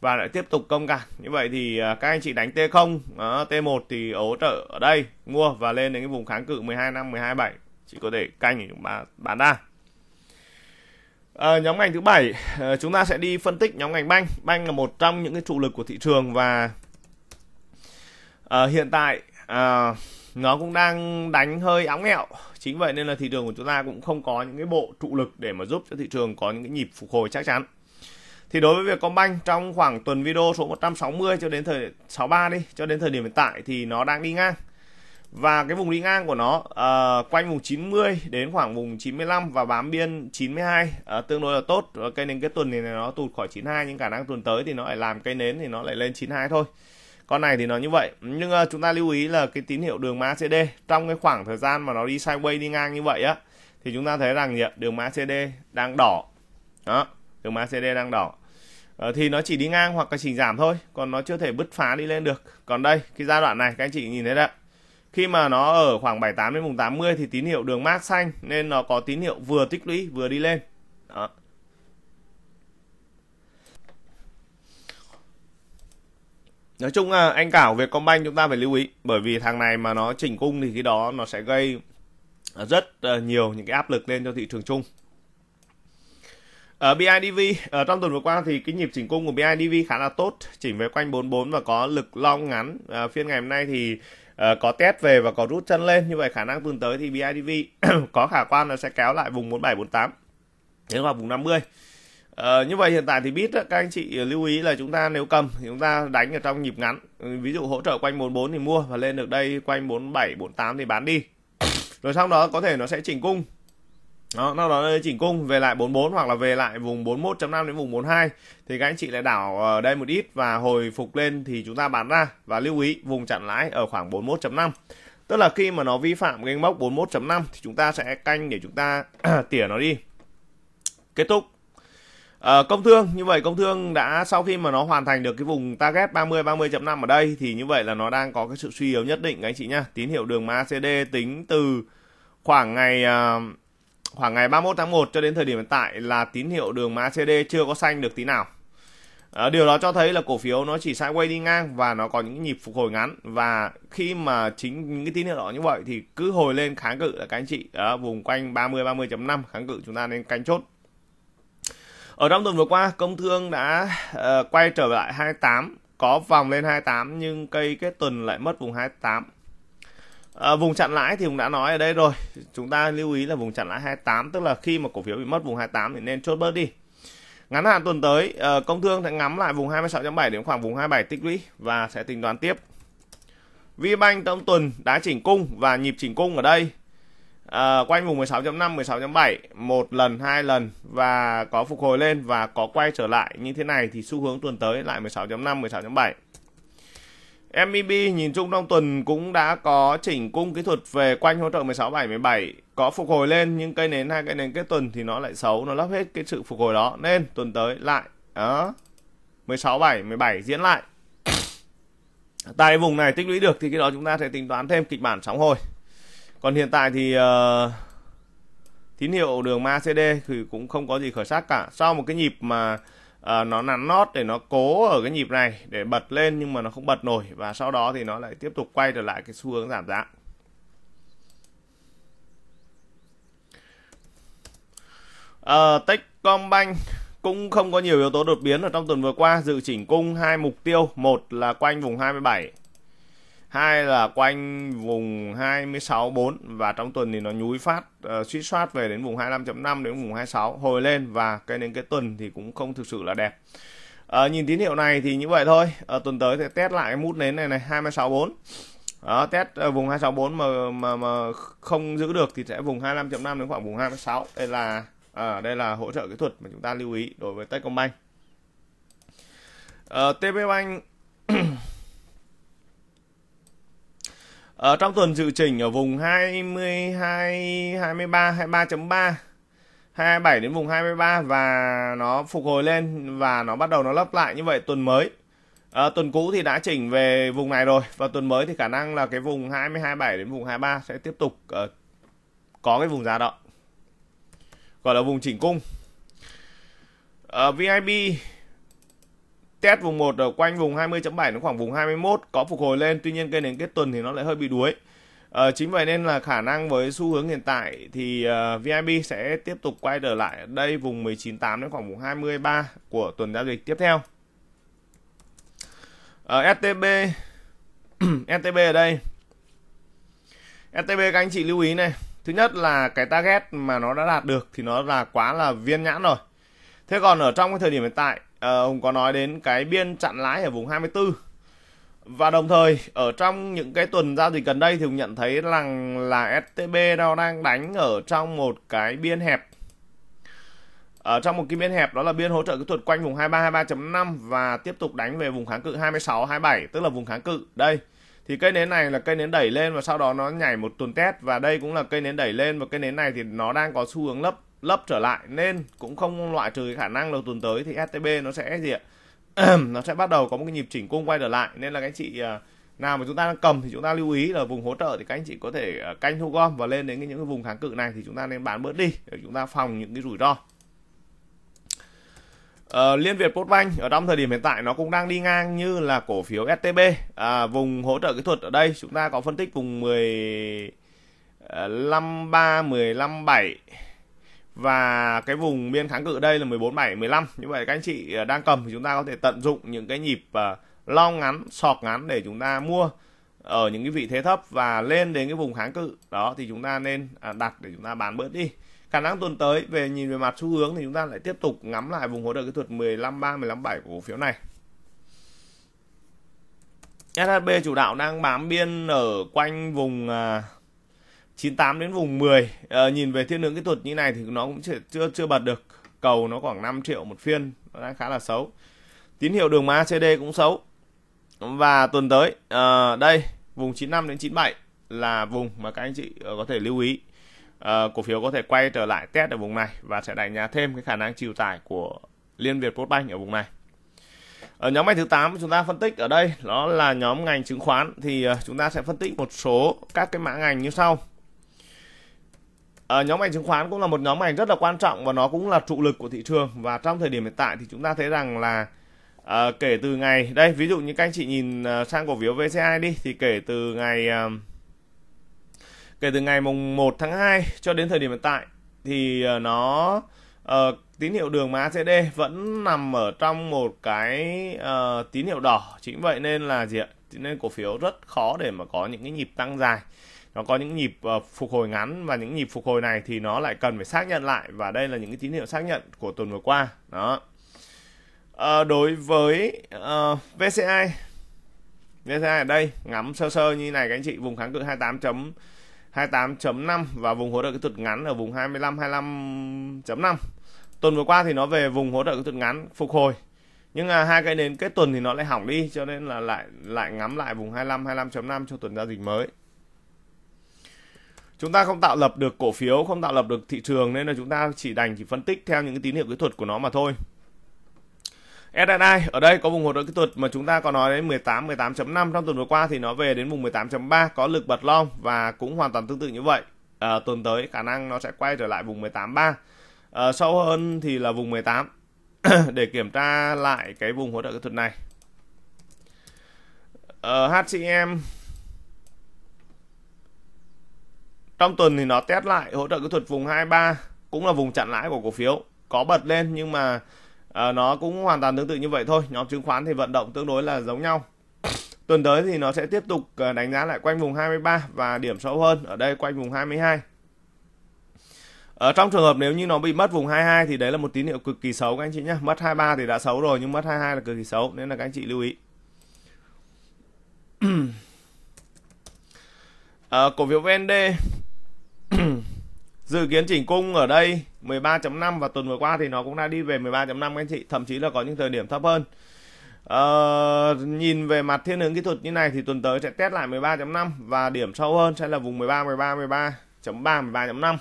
và lại tiếp tục công cản như vậy thì à, các anh chị đánh T0 đó, T1 thì hỗ trợ ở đây mua và lên đến cái vùng kháng cự 12 năm 12 7 chỉ có thể canh và bán ra À, nhóm ngành thứ bảy ờ, chúng ta sẽ đi phân tích nhóm ngành banh banh là một trong những cái trụ lực của thị trường và à, hiện tại à, nó cũng đang đánh hơi óng nghẹo chính vậy nên là thị trường của chúng ta cũng không có những cái bộ trụ lực để mà giúp cho thị trường có những cái nhịp phục hồi chắc chắn thì đối với Vietcombank trong khoảng tuần video số 160 cho đến thời 63 đi cho đến thời điểm hiện tại thì nó đang đi ngang và cái vùng đi ngang của nó uh, quanh vùng 90 đến khoảng vùng 95 và bám biên 92 uh, ờ, tương đối là tốt cây nến cái tuần này nó tụt khỏi 92 nhưng khả năng tuần tới thì nó lại làm cây nến thì nó lại lên 92 thôi con này thì nó như vậy nhưng ờ, chúng ta lưu ý là cái tín hiệu đường mã CD trong cái khoảng thời gian mà nó đi sideways đi ngang như vậy á thì chúng ta thấy rằng gì? đường mã CD đang đỏ đó đường mã CD đang đỏ uh, thì nó chỉ đi ngang hoặc là chỉ giảm thôi còn nó chưa thể bứt phá đi lên được còn đây cái giai đoạn này các anh chị nhìn thấy đấy khi mà nó ở khoảng 78 đến vùng 80 thì tín hiệu đường mát xanh nên nó có tín hiệu vừa tích lũy vừa đi lên đó. nói chung là anh cảo việc Vietcombank chúng ta phải lưu ý bởi vì thằng này mà nó chỉnh cung thì khi đó nó sẽ gây à, rất à, nhiều những cái áp lực lên cho thị trường chung ở BIDV ở trong tuần vừa qua thì cái nhịp chỉnh cung của BIDV khá là tốt chỉnh về quanh 44 và có lực long ngắn à, phiên ngày hôm nay thì à, có test về và có rút chân lên như vậy khả năng tuần tới thì BIDV có khả quan là sẽ kéo lại vùng 4748 đến hoặc vùng 50 À, như vậy hiện tại thì biết các anh chị lưu ý là chúng ta nếu cầm thì chúng ta đánh ở trong nhịp ngắn ừ, ví dụ hỗ trợ quanh 44 thì mua và lên được đây quanh 47 48 thì bán đi rồi sau đó có thể nó sẽ chỉnh cung đó, nó đó chỉnh cung về lại 44 hoặc là về lại vùng 41.5 đến vùng 42 thì các anh chị lại đảo ở đây một ít và hồi phục lên thì chúng ta bán ra và lưu ý vùng chặn lãi ở khoảng 41.5 tức là khi mà nó vi phạm cái mốc 41.5 thì chúng ta sẽ canh để chúng ta tỉa nó đi kết thúc À, công thương như vậy công thương đã sau khi mà nó hoàn thành được cái vùng target 30 30.5 ở đây thì như vậy là nó đang có cái sự suy yếu nhất định các anh chị nhá. Tín hiệu đường macd tính từ khoảng ngày à, khoảng ngày 31 tháng 1 cho đến thời điểm hiện tại là tín hiệu đường macd chưa có xanh được tí nào. À, điều đó cho thấy là cổ phiếu nó chỉ quay đi ngang và nó có những nhịp phục hồi ngắn và khi mà chính những cái tín hiệu đó như vậy thì cứ hồi lên kháng cự là các anh chị ở vùng quanh 30 30.5 kháng cự chúng ta nên canh chốt ở trong tuần vừa qua công thương đã uh, quay trở lại 28 có vòng lên 28 nhưng cây cái tuần lại mất vùng 28 À, ờ, vùng chặn lãi thì cũng đã nói ở đây rồi chúng ta lưu ý là vùng chặn lãi 28 tức là khi mà cổ phiếu bị mất vùng 28 thì nên chốt bớt đi ngắn hạn tuần tới ờ, công thương sẽ ngắm lại vùng 26.7 đến khoảng vùng 27 tích lũy và sẽ tính toán tiếp VBank trong tuần đã chỉnh cung và nhịp chỉnh cung ở đây à, quanh vùng 16.5 16.7 một lần hai lần và có phục hồi lên và có quay trở lại như thế này thì xu hướng tuần tới lại 16.5 16.7 MEB nhìn chung trong tuần cũng đã có chỉnh cung kỹ thuật về quanh hỗ trợ 16 7 17 có phục hồi lên nhưng cây nến hai cây nến kết tuần thì nó lại xấu nó lấp hết cái sự phục hồi đó nên tuần tới lại đó 16 7 17 diễn lại tại vùng này tích lũy được thì cái đó chúng ta sẽ tính toán thêm kịch bản sóng hồi còn hiện tại thì uh, tín hiệu đường MACD thì cũng không có gì khởi sắc cả sau một cái nhịp mà uh, nó nắn nót để nó cố ở cái nhịp này để bật lên nhưng mà nó không bật nổi và sau đó thì nó lại tiếp tục quay trở lại cái xu hướng giảm giá uh, Techcombank cũng không có nhiều yếu tố đột biến ở trong tuần vừa qua dự chỉnh cung hai mục tiêu một là quanh vùng 27 hai là quanh vùng 26.4 và trong tuần thì nó nhúi phát uh, suýt soát về đến vùng 25.5 đến vùng 26 hồi lên và cái đến cái tuần thì cũng không thực sự là đẹp uh, nhìn tín hiệu này thì như vậy thôi uh, tuần tới thì test lại cái mút nến này này 26.4 đó, test uh, vùng 264 mà mà mà không giữ được thì sẽ vùng 25.5 đến khoảng vùng 26. Đây là à, đây là hỗ trợ kỹ thuật mà chúng ta lưu ý đối với Techcombank. Uh, TP Bank ở ờ, trong tuần dự chỉnh ở vùng 22 23 23.3 27 đến vùng 23 và nó phục hồi lên và nó bắt đầu nó lấp lại như vậy tuần mới. À, tuần cũ thì đã chỉnh về vùng này rồi và tuần mới thì khả năng là cái vùng 227 đến vùng 23 sẽ tiếp tục uh, có cái vùng giá đó. Gọi là vùng chỉnh cung. Ở uh, VIB test vùng 1 ở quanh vùng 20.7 nó khoảng vùng 21 có phục hồi lên tuy nhiên cây nến kết tuần thì nó lại hơi bị đuối à, chính vậy nên là khả năng với xu hướng hiện tại thì uh, ờ, VIP sẽ tiếp tục quay trở lại đây vùng 19.8 đến khoảng vùng 23 của tuần giao dịch tiếp theo ở STB STB ở đây STB các anh chị lưu ý này thứ nhất là cái target mà nó đã đạt được thì nó là quá là viên nhãn rồi thế còn ở trong cái thời điểm hiện tại Hùng ờ, có nói đến cái biên chặn lãi ở vùng 24 và đồng thời ở trong những cái tuần giao dịch gần đây thì Hùng nhận thấy rằng là STB nó đang đánh ở trong một cái biên hẹp ở ờ, trong một cái biên hẹp đó là biên hỗ trợ kỹ thuật quanh vùng 2323.5 và tiếp tục đánh về vùng kháng cự 26 27 tức là vùng kháng cự đây thì cây nến này là cây nến đẩy lên và sau đó nó nhảy một tuần test và đây cũng là cây nến đẩy lên và cây nến này thì nó đang có xu hướng lấp lấp trở lại nên cũng không loại trừ khả năng đầu tuần tới thì STB nó sẽ gì ạ nó sẽ bắt đầu có một cái nhịp chỉnh cung quay trở lại nên là các anh chị à, nào mà chúng ta đang cầm thì chúng ta lưu ý là vùng hỗ trợ thì các anh chị có thể à, canh thu gom và lên đến những cái vùng kháng cự này thì chúng ta nên bán bớt đi để chúng ta phòng những cái rủi ro Uh, Liên Việt Postbank ở trong thời điểm hiện tại nó cũng đang đi ngang như là cổ phiếu STB. À, vùng hỗ trợ kỹ thuật ở đây chúng ta có phân tích vùng 15 3 15 7 và cái vùng biên kháng cự đây là 14 7 15 như vậy các anh chị ờ, đang cầm thì chúng ta có thể tận dụng những cái nhịp ờ, long ngắn sọt ngắn để chúng ta mua ở những cái vị thế thấp và lên đến cái vùng kháng cự đó thì chúng ta nên à, đặt để chúng ta bán bớt đi khả năng tuần tới về nhìn về mặt xu hướng thì chúng ta lại tiếp tục ngắm lại vùng hỗ trợ kỹ thuật 153 157 của cổ phiếu này SHB chủ đạo đang bám biên ở quanh vùng à, 98 đến vùng 10 à, ờ, nhìn về thiên hướng kỹ thuật như này thì nó cũng chưa chưa, chưa bật được cầu nó khoảng 5 triệu một phiên nó đã khá là xấu tín hiệu đường ma ACD cũng xấu và tuần tới à, đây vùng 95 đến 97 là vùng mà các anh chị ờ, có thể lưu ý à, cổ phiếu có thể quay trở lại test ở vùng này và sẽ đánh giá thêm cái khả năng chịu tải của Liên Việt Postbank ở vùng này ở nhóm ngành thứ 8 chúng ta phân tích ở đây đó là nhóm ngành chứng khoán thì chúng ta sẽ phân tích một số các cái mã ngành như sau À, nhóm ngành chứng khoán cũng là một nhóm ngành rất là quan trọng và nó cũng là trụ lực của thị trường và trong thời điểm hiện tại thì chúng ta thấy rằng là à, kể từ ngày đây ví dụ như các anh chị nhìn ờ, sang cổ phiếu VCI đi thì kể từ ngày à, kể từ ngày mùng 1 tháng 2 cho đến thời điểm hiện tại thì nó à, tín hiệu đường mà ACD vẫn nằm ở trong một cái à, tín hiệu đỏ chính vậy nên là gì ạ nên cổ phiếu rất khó để mà có những cái nhịp tăng dài nó có những nhịp ờ, phục hồi ngắn và những nhịp phục hồi này thì nó lại cần phải xác nhận lại và đây là những cái tín hiệu xác nhận của tuần vừa qua đó uh, đối với uh, VCI VCI ở đây ngắm sơ sơ như này các anh chị vùng kháng cự 28 28.5 và vùng hỗ trợ kỹ thuật ngắn ở vùng 25 25.5 tuần vừa qua thì nó về vùng hỗ trợ kỹ thuật ngắn phục hồi nhưng mà hai cái đến kết tuần thì nó lại hỏng đi cho nên là lại lại ngắm lại vùng 25 25.5 cho tuần giao dịch mới chúng ta không tạo lập được cổ phiếu không tạo lập được thị trường nên là chúng ta chỉ đành chỉ phân tích theo những cái tín hiệu kỹ thuật của nó mà thôi SNI ở đây có vùng hỗ trợ kỹ thuật mà chúng ta có nói đến 18 18.5 trong tuần vừa qua thì nó về đến vùng 18.3 có lực bật long và cũng hoàn toàn tương tự như vậy à, tuần tới khả năng nó sẽ quay trở lại vùng 18.3 à, ờ, sâu hơn thì là vùng 18 để kiểm tra lại cái vùng hỗ trợ kỹ thuật này ở ờ, HCM trong tuần thì nó test lại hỗ trợ kỹ thuật vùng 23 cũng là vùng chặn lãi của cổ phiếu có bật lên nhưng mà uh, nó cũng hoàn toàn tương tự như vậy thôi nhóm chứng khoán thì vận động tương đối là giống nhau tuần tới thì nó sẽ tiếp tục ờ, đánh giá lại quanh vùng 23 và điểm sâu hơn ở đây quanh vùng 22 ở ờ, trong trường hợp nếu như nó bị mất vùng 22 thì đấy là một tín hiệu cực kỳ xấu các anh chị nhé mất 23 thì đã xấu rồi nhưng mất 22 là cực kỳ xấu nên là các anh chị lưu ý à, cổ phiếu VND Dự kiến chỉnh cung ở đây 13.5 và tuần vừa qua thì nó cũng đã đi về 13.5 các anh chị, thậm chí là có những thời điểm thấp hơn. Ờ, nhìn về mặt thiên hướng kỹ thuật như này thì tuần tới sẽ test lại 13.5 và điểm sâu hơn sẽ là vùng 13 13 13 13.3 13.5.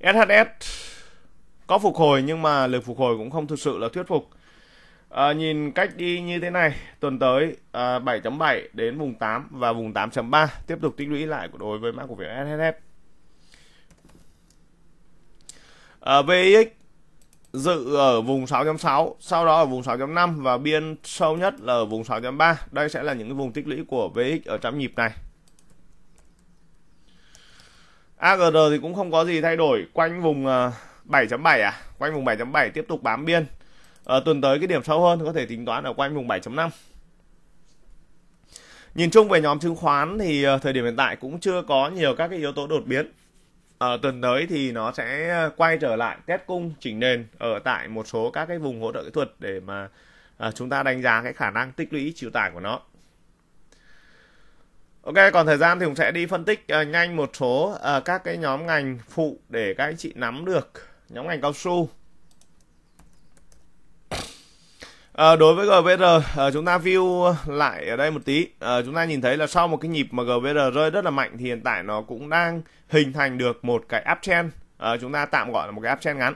SHS có phục hồi nhưng mà lực phục hồi cũng không thực sự là thuyết phục. À, nhìn cách đi như thế này, tuần tới à, ờ, 7.7 đến vùng 8 và vùng 8.3 tiếp tục tích lũy lại đối với mã cổ phiếu SHS. À, ờ, VX dự ở vùng 6.6, sau đó ở vùng 6.5 và biên sâu nhất là ở vùng 6.3. Đây sẽ là những cái vùng tích lũy của VX ở trong nhịp này. AGR thì cũng không có gì thay đổi quanh vùng 7.7 à, quanh vùng 7.7 tiếp tục bám biên à, tuần tới cái điểm sâu hơn thì có thể tính toán ở quanh vùng 7.5 nhìn chung về nhóm chứng khoán thì ờ, thời điểm hiện tại cũng chưa có nhiều các cái yếu tố đột biến ở ờ, tuần tới thì nó sẽ quay trở lại test cung chỉnh nền ở tại một số các cái vùng hỗ trợ kỹ thuật để mà à, chúng ta đánh giá cái khả năng tích lũy chịu tải của nó Ok, còn thời gian thì cũng sẽ đi phân tích uh, nhanh một số uh, các cái nhóm ngành phụ để các anh chị nắm được nhóm ngành cao su À, đối với GVR à, ờ, chúng ta view lại ở đây một tí à, chúng ta nhìn thấy là sau một cái nhịp mà GVR rơi rất là mạnh thì hiện tại nó cũng đang hình thành được một cái uptrend à, chúng ta tạm gọi là một cái uptrend ngắn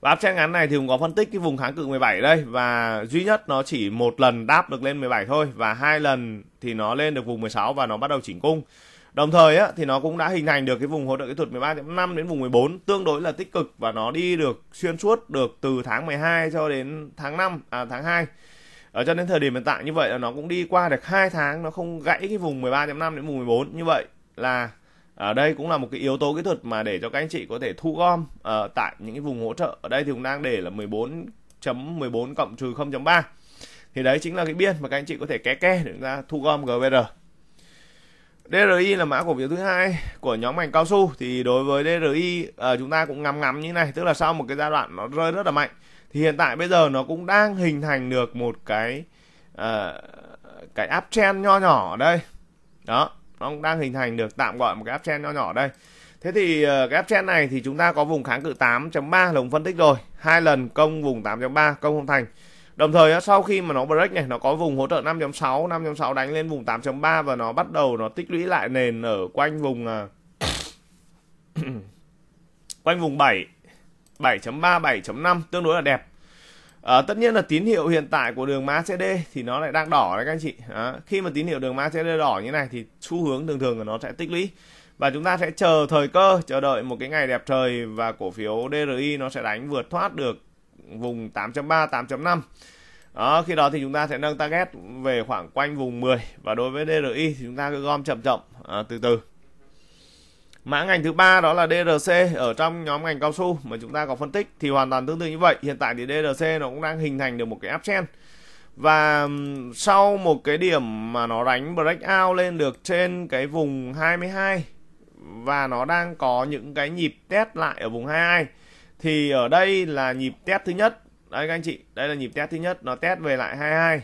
và uptrend ngắn này thì cũng có phân tích cái vùng kháng cự 17 đây và duy nhất nó chỉ một lần đáp được lên 17 thôi và hai lần thì nó lên được vùng 16 và nó bắt đầu chỉnh cung Đồng thời á, thì nó cũng đã hình thành được cái vùng hỗ trợ kỹ thuật 13.5 đến vùng 14 tương đối là tích cực và nó đi được xuyên suốt được từ tháng 12 cho đến tháng 5 à, tháng 2 ở ờ, cho đến thời điểm hiện tại như vậy là nó cũng đi qua được hai tháng nó không gãy cái vùng 13.5 đến vùng 14 như vậy là ở đây cũng là một cái yếu tố kỹ thuật mà để cho các anh chị có thể thu gom uh, tại những cái vùng hỗ trợ ở đây thì cũng đang để là 14.14 cộng trừ 0.3 thì đấy chính là cái biên mà các anh chị có thể ké ke để chúng ta thu gom GVR DRI là mã cổ phiếu thứ hai của nhóm ngành cao su thì đối với DRI à, ờ, chúng ta cũng ngắm ngắm như này tức là sau một cái giai đoạn nó rơi rất là mạnh thì hiện tại bây giờ nó cũng đang hình thành được một cái à, cái uptrend nho nhỏ ở đây đó nó cũng đang hình thành được tạm gọi một cái uptrend nho nhỏ ở đây thế thì à, cái uptrend này thì chúng ta có vùng kháng cự 8.3 lồng phân tích rồi hai lần công vùng 8.3 công không thành Đồng thời sau khi mà nó break này nó có vùng hỗ trợ 5.6, 5.6 đánh lên vùng 8.3 và nó bắt đầu nó tích lũy lại nền ở quanh vùng à, quanh vùng 7 7.3 7.5 tương đối là đẹp. À, tất nhiên là tín hiệu hiện tại của đường MACD thì nó lại đang đỏ đấy các anh chị. À, khi mà tín hiệu đường MACD đỏ như này thì xu hướng thường thường của nó sẽ tích lũy và chúng ta sẽ chờ thời cơ chờ đợi một cái ngày đẹp trời và cổ phiếu DRI nó sẽ đánh vượt thoát được vùng 8.3 8.5 đó, khi đó thì chúng ta sẽ nâng target về khoảng quanh vùng 10 và đối với DRI thì chúng ta cứ gom chậm chậm à, từ từ mã ngành thứ ba đó là DRC ở trong nhóm ngành cao su mà chúng ta có phân tích thì hoàn toàn tương tự như vậy hiện tại thì DRC nó cũng đang hình thành được một cái uptrend và sau một cái điểm mà nó đánh breakout lên được trên cái vùng 22 và nó đang có những cái nhịp test lại ở vùng 22 thì ở đây là nhịp test thứ nhất đấy các anh chị đây là nhịp test thứ nhất nó test về lại 22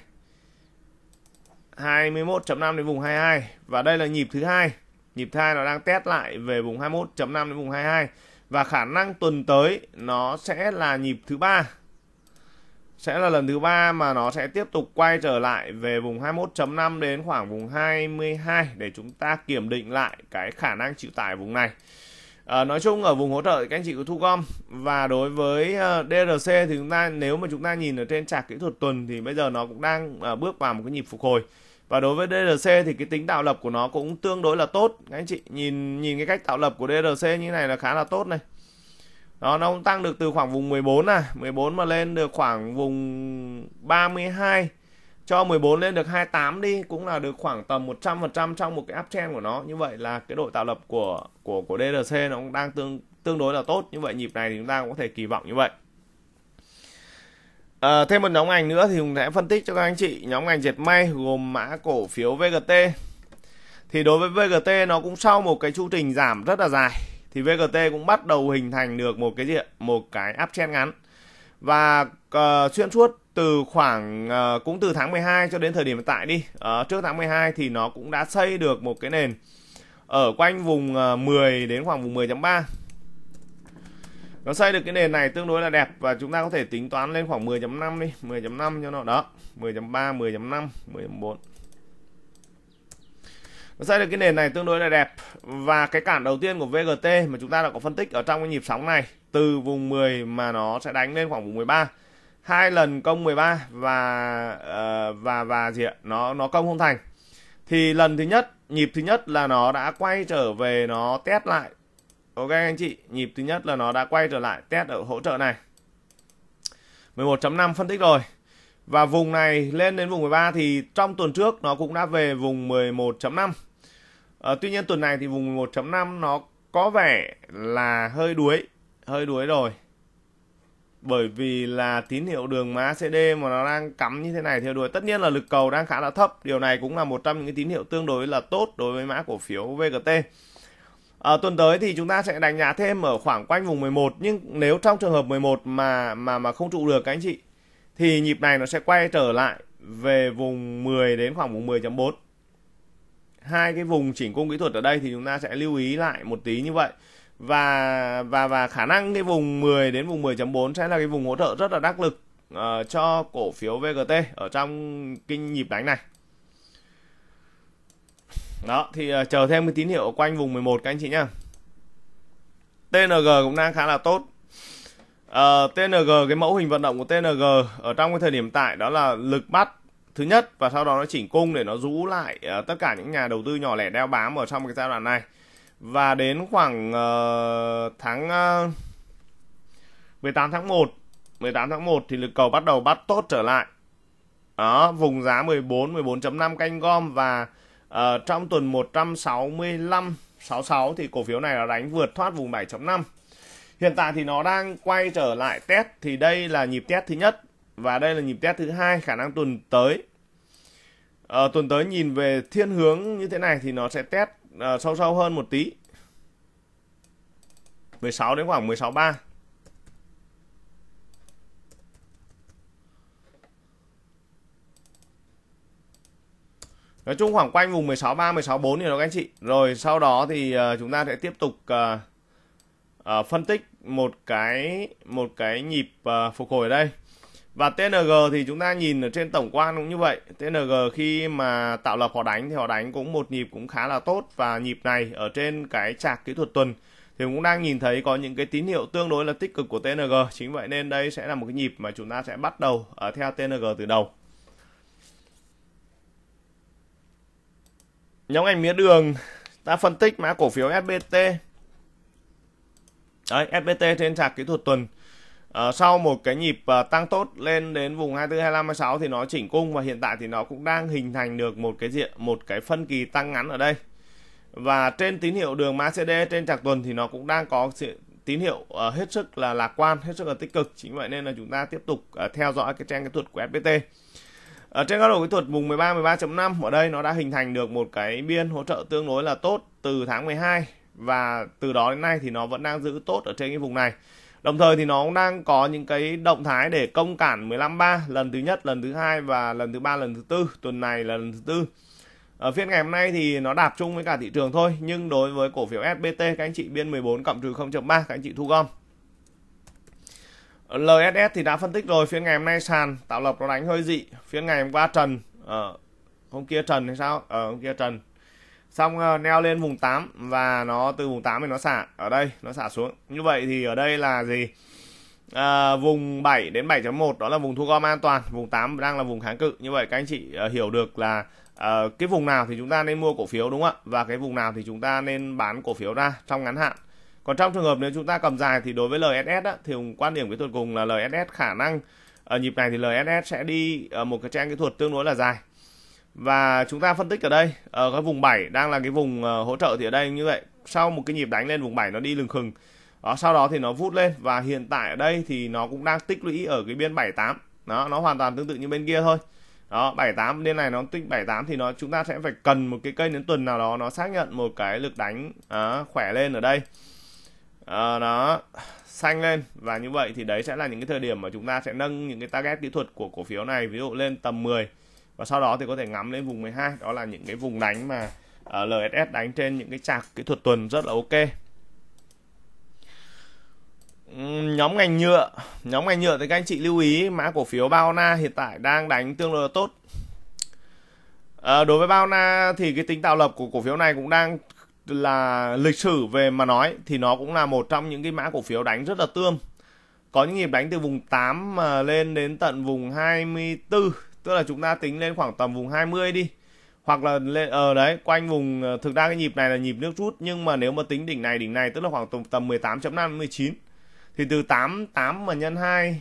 21.5 đến vùng 22 và đây là nhịp thứ hai nhịp thai nó đang test lại về vùng 21.5 đến vùng 22 và khả năng tuần tới nó sẽ là nhịp thứ ba sẽ là lần thứ ba mà nó sẽ tiếp tục quay trở lại về vùng 21.5 đến khoảng vùng 22 để chúng ta kiểm định lại cái khả năng chịu tải vùng này À, nói chung ở vùng hỗ trợ các anh chị cứ thu gom và đối với ờ, DRC thì chúng ta nếu mà chúng ta nhìn ở trên chart kỹ thuật tuần thì bây giờ nó cũng đang à, bước vào một cái nhịp phục hồi và đối với DRC thì cái tính tạo lập của nó cũng tương đối là tốt các anh chị nhìn nhìn cái cách tạo lập của DRC như này là khá là tốt này đó nó cũng tăng được từ khoảng vùng 14 à 14 mà lên được khoảng vùng 32 cho 14 lên được 28 đi cũng là được khoảng tầm 100% trong một cái uptrend của nó như vậy là cái độ tạo lập của của của DRC nó cũng đang tương tương đối là tốt như vậy nhịp này thì chúng ta cũng có thể kỳ vọng như vậy à, thêm một nhóm ngành nữa thì hùng sẽ phân tích cho các anh chị nhóm ngành dệt may gồm mã cổ phiếu VGT thì đối với VGT nó cũng sau một cái chu trình giảm rất là dài thì VGT cũng bắt đầu hình thành được một cái gì một cái uptrend ngắn và uh, xuyên suốt từ khoảng uh, cũng từ tháng 12 cho đến thời điểm hiện tại đi uh, trước tháng 12 thì nó cũng đã xây được một cái nền ở quanh vùng uh, ờ, 10 đến khoảng vùng 10.3 nó xây được cái nền này tương đối là đẹp và chúng ta có thể tính toán lên khoảng 10.5 đi 10.5 cho nó đó 10.3 10.5 10.4 nó xây được cái nền này tương đối là đẹp và cái cản đầu tiên của VGT mà chúng ta đã có phân tích ở trong cái nhịp sóng này từ vùng 10 mà nó sẽ đánh lên khoảng vùng 13 hai lần công 13 và ờ, và và gì ạ nó nó công không thành thì lần thứ nhất nhịp thứ nhất là nó đã quay trở về nó test lại ok anh chị nhịp thứ nhất là nó đã quay trở lại test ở hỗ trợ này 11.5 phân tích rồi và vùng này lên đến vùng 13 thì trong tuần trước nó cũng đã về vùng 11.5 à, ờ, tuy nhiên tuần này thì vùng 11.5 nó có vẻ là hơi đuối hơi đuối rồi bởi vì là tín hiệu đường má CD mà nó đang cắm như thế này theo đuổi tất nhiên là lực cầu đang khá là thấp điều này cũng là một trong những cái tín hiệu tương đối là tốt đối với mã cổ phiếu VGT à, tuần tới thì chúng ta sẽ đánh giá thêm ở khoảng quanh vùng 11 nhưng nếu trong trường hợp 11 mà mà mà không trụ được các anh chị thì nhịp này nó sẽ quay trở lại về vùng 10 đến khoảng vùng 10.4 hai cái vùng chỉnh cung kỹ thuật ở đây thì chúng ta sẽ lưu ý lại một tí như vậy và và và khả năng cái vùng 10 đến vùng 10.4 sẽ là cái vùng hỗ trợ rất là đắc lực uh, cho cổ phiếu VGT ở trong kinh nhịp đánh này. Đó thì uh, chờ thêm cái tín hiệu quanh vùng 11 các anh chị nhá. TNG cũng đang khá là tốt. Uh, ờ, TNG cái mẫu hình vận động của TNG ở trong cái thời điểm tại đó là lực bắt thứ nhất và sau đó nó chỉnh cung để nó rũ lại uh, tất cả những nhà đầu tư nhỏ lẻ đeo bám ở trong cái giai đoạn này và đến khoảng uh, tháng uh, ờ, 18 tháng 1 18 tháng 1 thì lực cầu bắt đầu bắt tốt trở lại đó vùng giá 14 14.5 canh gom và uh, trong tuần 165 66 thì cổ phiếu này nó đánh vượt thoát vùng 7.5 hiện tại thì nó đang quay trở lại test thì đây là nhịp test thứ nhất và đây là nhịp test thứ hai khả năng tuần tới uh, tuần tới nhìn về thiên hướng như thế này thì nó sẽ test à, sâu sâu hơn một tí 16 đến khoảng 16 3 Nói chung khoảng quanh vùng 16.3, 16.4 thì đó các anh chị. Rồi sau đó thì uh, chúng ta sẽ tiếp tục uh, uh, phân tích một cái một cái nhịp uh, phục hồi ở đây và TNG thì chúng ta nhìn ở trên tổng quan cũng như vậy TNG khi mà tạo lập họ đánh thì họ đánh cũng một nhịp cũng khá là tốt và nhịp này ở trên cái chạc kỹ thuật tuần thì cũng đang nhìn thấy có những cái tín hiệu tương đối là tích cực của TNG chính vậy nên đây sẽ là một cái nhịp mà chúng ta sẽ bắt đầu ở ờ, theo TNG từ đầu nhóm ngành mía đường ta phân tích mã cổ phiếu FBT đấy FBT trên chạc kỹ thuật tuần Ờ, sau một cái nhịp ờ, tăng tốt lên đến vùng 24 25 26 thì nó chỉnh cung và hiện tại thì nó cũng đang hình thành được một cái diện một cái phân kỳ tăng ngắn ở đây. Và trên tín hiệu đường macd trên chạc tuần thì nó cũng đang có tín hiệu ờ, hết sức là lạc quan, hết sức là tích cực. Chính vậy nên là chúng ta tiếp tục theo dõi cái trang kỹ thuật của FPT. Ở trên góc độ kỹ thuật vùng 13 13.5 ở đây nó đã hình thành được một cái biên hỗ trợ tương đối là tốt từ tháng 12 và từ đó đến nay thì nó vẫn đang giữ tốt ở trên cái vùng này. Đồng thời thì nó cũng đang có những cái động thái để công cản 15-3 lần thứ nhất, lần thứ hai và lần thứ ba, lần thứ tư. Tuần này là lần thứ tư. Ở phiên ngày hôm nay thì nó đạp chung với cả thị trường thôi, nhưng đối với cổ phiếu SBT các anh chị biên 14 cộng trừ 0.3 các anh chị thu gom. LSS thì đã phân tích rồi, phiên ngày hôm nay sàn tạo lập nó đánh hơi dị, phiên ngày hôm qua Trần ờ, hôm kia Trần hay sao? Ờ hôm kia Trần xong ờ, neo lên vùng 8 và nó từ vùng 8 thì nó xả ở đây nó xả xuống như vậy thì ở đây là gì à, vùng 7 đến 7.1 đó là vùng thu gom an toàn vùng 8 đang là vùng kháng cự như vậy các anh chị uh, hiểu được là uh, cái vùng nào thì chúng ta nên mua cổ phiếu đúng không ạ và cái vùng nào thì chúng ta nên bán cổ phiếu ra trong ngắn hạn còn trong trường hợp nếu chúng ta cầm dài thì đối với LSS á, thì quan điểm với tuột cùng là LSS khả năng ở nhịp này thì LSS sẽ đi ở một cái trang kỹ thuật tương đối là dài và chúng ta phân tích ở đây ở ờ, cái vùng 7 đang là cái vùng ờ, hỗ trợ thì ở đây như vậy sau một cái nhịp đánh lên vùng 7 nó đi lừng khừng đó, sau đó thì nó vút lên và hiện tại ở đây thì nó cũng đang tích lũy ở cái biên 78 đó nó hoàn toàn tương tự như bên kia thôi đó 78 bên này nó tích 78 thì nó chúng ta sẽ phải cần một cái cây đến tuần nào đó nó xác nhận một cái lực đánh à, khỏe lên ở đây à, nó xanh lên và như vậy thì đấy sẽ là những cái thời điểm mà chúng ta sẽ nâng những cái target kỹ thuật của cổ phiếu này ví dụ lên tầm 10 và sau đó thì có thể ngắm lên vùng 12 đó là những cái vùng đánh mà uh, ờ, LSS đánh trên những cái chạc kỹ thuật tuần rất là ok nhóm ngành nhựa nhóm ngành nhựa thì các anh chị lưu ý mã cổ phiếu Baona hiện tại đang đánh tương đối là tốt à, đối với Baona thì cái tính tạo lập của cổ phiếu này cũng đang là lịch sử về mà nói thì nó cũng là một trong những cái mã cổ phiếu đánh rất là tương có những nhịp đánh từ vùng 8 mà ờ, lên đến tận vùng 24 tức là chúng ta tính lên khoảng tầm vùng 20 đi hoặc là lên ở ờ, uh, đấy quanh vùng ờ, thực ra cái nhịp này là nhịp nước rút nhưng mà nếu mà tính đỉnh này đỉnh này tức là khoảng tầm tầm 18.5 19 thì từ 8 8 mà nhân 2 uh,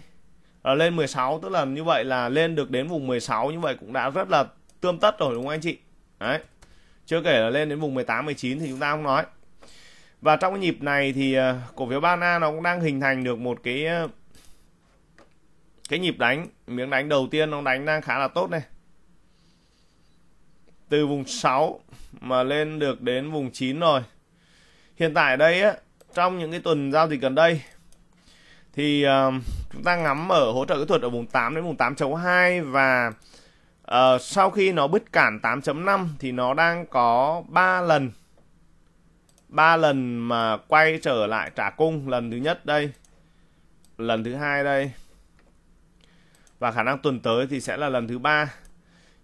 ờ, lên 16 tức là như vậy là lên được đến vùng 16 như vậy cũng đã rất là tươm tất rồi đúng không anh chị đấy chưa kể là lên đến vùng 18 19 thì chúng ta không nói và trong cái nhịp này thì uh, cổ phiếu Bana nó cũng đang hình thành được một cái uh, cái nhịp đánh miếng đánh đầu tiên nó đánh đang khá là tốt này từ vùng 6 mà lên được đến vùng 9 rồi hiện tại đây á trong những cái tuần giao dịch gần đây thì uh, chúng ta ngắm ở hỗ trợ kỹ thuật ở vùng 8 đến vùng 8.2 và uh, sau khi nó bứt cản 8.5 thì nó đang có 3 lần 3 lần mà quay trở lại trả cung lần thứ nhất đây lần thứ hai đây và khả năng tuần tới thì sẽ là lần thứ ba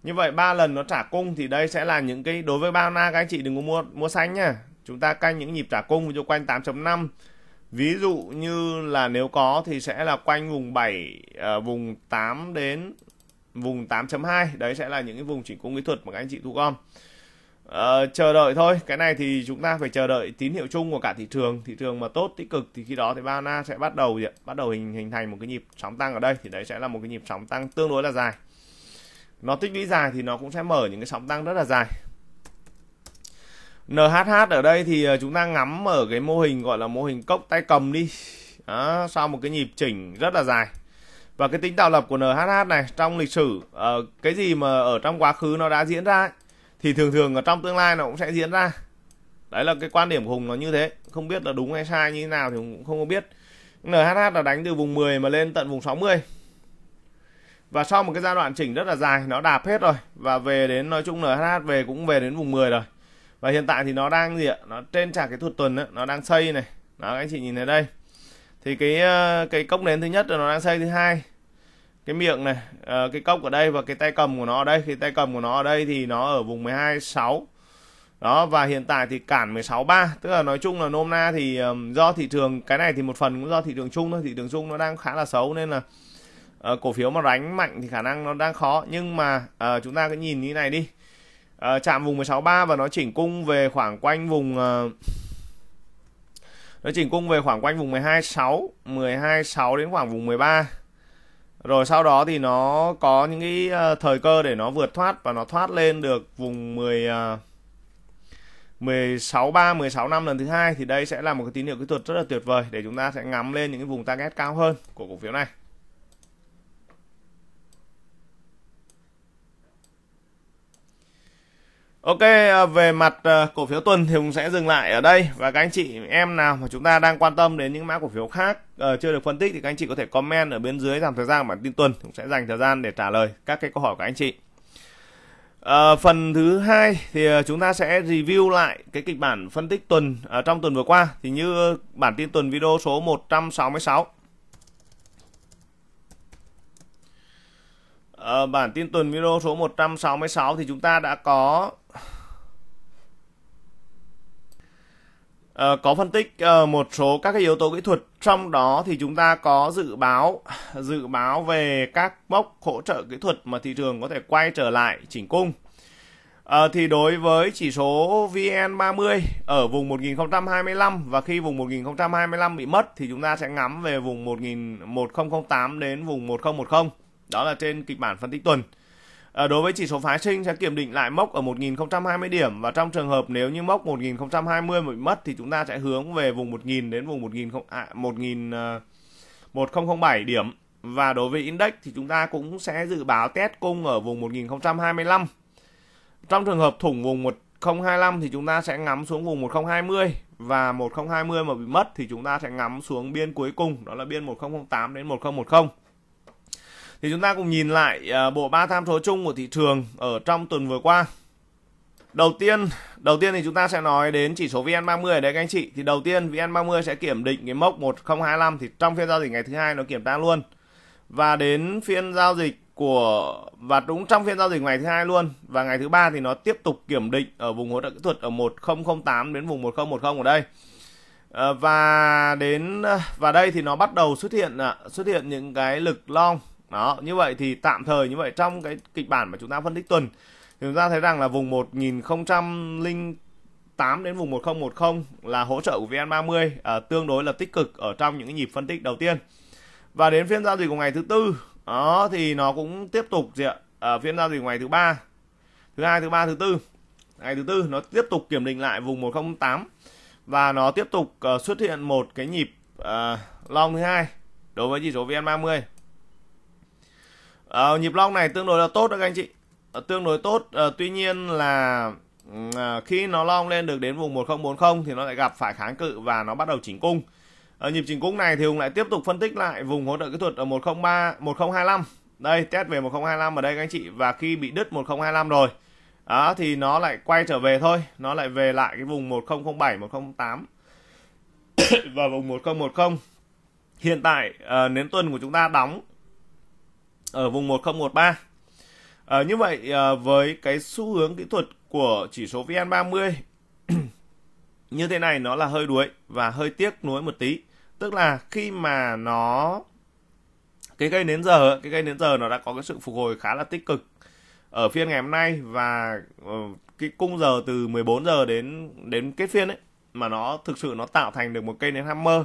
như vậy ba lần nó trả cung thì đây sẽ là những cái đối với bao na các anh chị đừng có mua mua sánh nha chúng ta canh những nhịp trả cung cho quanh 8.5 ví dụ như là nếu có thì sẽ là quanh vùng 7 uh, ờ, vùng 8 đến vùng 8.2 đấy sẽ là những cái vùng chỉnh cung kỹ thuật mà các anh chị thu gom Ờ, chờ đợi thôi cái này thì chúng ta phải chờ đợi tín hiệu chung của cả thị trường thị trường mà tốt tích cực thì khi đó thì Bana sẽ bắt đầu gì bắt đầu hình hình thành một cái nhịp sóng tăng ở đây thì đấy sẽ là một cái nhịp sóng tăng tương đối là dài nó tích lũy dài thì nó cũng sẽ mở những cái sóng tăng rất là dài NHH ở đây thì ờ, chúng ta ngắm ở cái mô hình gọi là mô hình cốc tay cầm đi đó, sau một cái nhịp chỉnh rất là dài và cái tính tạo lập của NHH này trong lịch sử uh, cái gì mà ở trong quá khứ nó đã diễn ra ấy, thì thường thường ở trong tương lai nó cũng sẽ diễn ra đấy là cái quan điểm của hùng nó như thế không biết là đúng hay sai như thế nào thì cũng không có biết nhh là đánh từ vùng 10 mà lên tận vùng 60 và sau một cái giai đoạn chỉnh rất là dài nó đạp hết rồi và về đến nói chung nhh về cũng về đến vùng 10 rồi và hiện tại thì nó đang gì ạ nó trên trả cái thuật tuần ấy, nó đang xây này đó các anh chị nhìn thấy đây thì cái ờ, cái cốc nến thứ nhất là nó đang xây thứ hai cái miệng này uh, cái cốc ở đây và cái tay cầm của nó ở đây thì tay cầm của nó ở đây thì nó ở vùng 12.6 đó và hiện tại thì cản 16.3 tức là nói chung là nôm na thì um, do thị trường cái này thì một phần cũng do thị trường chung thôi thị trường chung nó đang khá là xấu nên là uh, cổ phiếu mà đánh mạnh thì khả năng nó đang khó nhưng mà uh, chúng ta cứ nhìn như này đi uh, chạm vùng 16.3 và nó chỉnh cung về khoảng quanh vùng uh, nó chỉnh cung về khoảng quanh vùng 12.6 12.6 đến khoảng vùng 13 rồi sau đó thì nó có những cái ờ, thời cơ để nó vượt thoát và nó thoát lên được vùng 10 16 3 16 năm lần thứ hai thì đây sẽ là một cái tín hiệu kỹ thuật rất là tuyệt vời để chúng ta sẽ ngắm lên những cái vùng target cao hơn của cổ phiếu này Ok, à, về mặt à, cổ phiếu tuần thì cũng sẽ dừng lại ở đây và các anh chị em nào mà chúng ta đang quan tâm đến những mã cổ phiếu khác ờ, chưa được phân tích thì các anh chị có thể comment ở bên dưới dòng thời gian bản tin tuần cũng sẽ dành thời gian để trả lời các cái câu hỏi của anh chị. Uh, phần thứ hai thì ờ, chúng ta sẽ review lại cái kịch bản phân tích tuần uh, trong tuần vừa qua thì như bản tin tuần video số 166 Ờ, bản tin tuần video số 166 thì chúng ta đã có Ờ, có phân tích uh, một số các cái yếu tố kỹ thuật trong đó thì chúng ta có dự báo dự báo về các mốc hỗ trợ kỹ thuật mà thị trường có thể quay trở lại chỉnh cung uh, thì đối với chỉ số VN30 ở vùng 1025 và khi vùng 1025 bị mất thì chúng ta sẽ ngắm về vùng 1008 đến vùng 1010 đó là trên kịch bản phân tích tuần đối với chỉ số phái sinh sẽ kiểm định lại mốc ở 1020 điểm và trong trường hợp nếu như mốc 1020 mà bị mất thì chúng ta sẽ hướng về vùng 1000 đến vùng 1000 à, 1000 1007 điểm. Và đối với index thì chúng ta cũng sẽ dự báo test cung ở vùng 1025. Trong trường hợp thủng vùng 1025 thì chúng ta sẽ ngắm xuống vùng 1020 và 1020 mà bị mất thì chúng ta sẽ ngắm xuống biên cuối cùng đó là biên 1008 đến 1010 thì chúng ta cùng nhìn lại à, bộ ba tham số chung của thị trường ở trong tuần vừa qua đầu tiên đầu tiên thì chúng ta sẽ nói đến chỉ số VN30 ở đấy các anh chị thì đầu tiên VN30 sẽ kiểm định cái mốc 1025 thì trong phiên giao dịch ngày thứ hai nó kiểm tra luôn và đến phiên giao dịch của và đúng trong phiên giao dịch ngày thứ hai luôn và ngày thứ ba thì nó tiếp tục kiểm định ở vùng hỗ trợ kỹ thuật ở 1008 đến vùng 1010 ở đây ờ, và đến và đây thì nó bắt đầu xuất hiện xuất hiện những cái lực long đó như vậy thì tạm thời như vậy trong cái kịch bản mà chúng ta phân tích tuần thì chúng ta thấy rằng là vùng 1008 đến vùng 1010 là hỗ trợ của VN30 à, tương đối là tích cực ở trong những cái nhịp phân tích đầu tiên và đến phiên giao dịch của ngày thứ tư đó thì nó cũng tiếp tục gì ạ ở à, phiên giao dịch của ngày thứ ba thứ hai thứ ba thứ tư ngày thứ tư nó tiếp tục kiểm định lại vùng 108 và nó tiếp tục uh, xuất hiện một cái nhịp uh, long thứ hai đối với chỉ số VN30 À, nhịp long này tương đối là tốt đó các anh chị. À, tương đối tốt, à, tuy nhiên là à, khi nó long lên được đến vùng 1040 thì nó lại gặp phải kháng cự và nó bắt đầu chỉnh cung. Ở nhịp chỉnh cung này thì Hùng lại tiếp tục phân tích lại vùng hỗ trợ kỹ thuật ở 103 1025. Đây, test về 1025 ở đây các anh chị và khi bị đứt 1025 rồi. Đó thì nó lại quay trở về thôi, nó lại về lại cái vùng 1007 108 và vùng 1010. Hiện tại uh, nến tuần của chúng ta đóng ở vùng 1013. À, ờ, như vậy à, với cái xu hướng kỹ thuật của chỉ số VN30 như thế này nó là hơi đuối và hơi tiếc nuối một tí. Tức là khi mà nó cái cây nến giờ cái cây nến giờ nó đã có cái sự phục hồi khá là tích cực ở phiên ngày hôm nay và ờ, cái cung giờ từ 14 giờ đến đến kết phiên ấy mà nó thực sự nó tạo thành được một cây nến hammer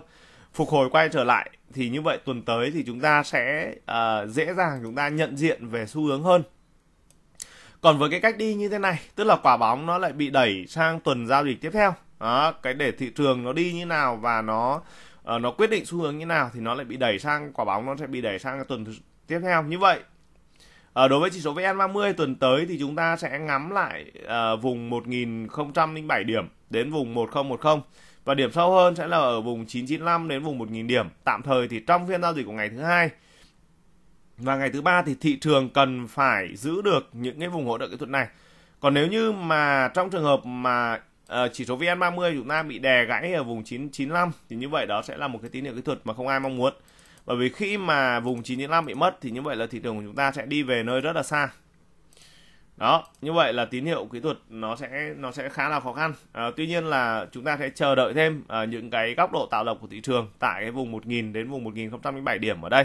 phục hồi quay trở lại thì như vậy tuần tới thì chúng ta sẽ uh, dễ dàng chúng ta nhận diện về xu hướng hơn còn với cái cách đi như thế này tức là quả bóng nó lại bị đẩy sang tuần giao dịch tiếp theo đó, cái để thị trường nó đi như nào và nó uh, nó quyết định xu hướng như nào thì nó lại bị đẩy sang quả bóng nó sẽ bị đẩy sang tuần tiếp theo như vậy À, đối với chỉ số VN30 tuần tới thì chúng ta sẽ ngắm lại à, vùng 1007 điểm đến vùng 1010 và điểm sâu hơn sẽ là ở vùng 995 đến vùng 1000 điểm. Tạm thời thì trong phiên giao dịch của ngày thứ hai và ngày thứ ba thì thị trường cần phải giữ được những cái vùng hỗ trợ kỹ thuật này. Còn nếu như mà trong trường hợp mà ờ, chỉ số VN30 chúng ta bị đè gãy ở vùng 995 thì như vậy đó sẽ là một cái tín hiệu kỹ thuật mà không ai mong muốn. Bởi vì khi mà vùng 995 bị mất thì như vậy là thị trường của chúng ta sẽ đi về nơi rất là xa đó như vậy là tín hiệu kỹ thuật nó sẽ nó sẽ khá là khó khăn à, tuy nhiên là chúng ta sẽ chờ đợi thêm à, những cái góc độ tạo lập của thị trường tại cái vùng 1.000 đến vùng 1.007 điểm ở đây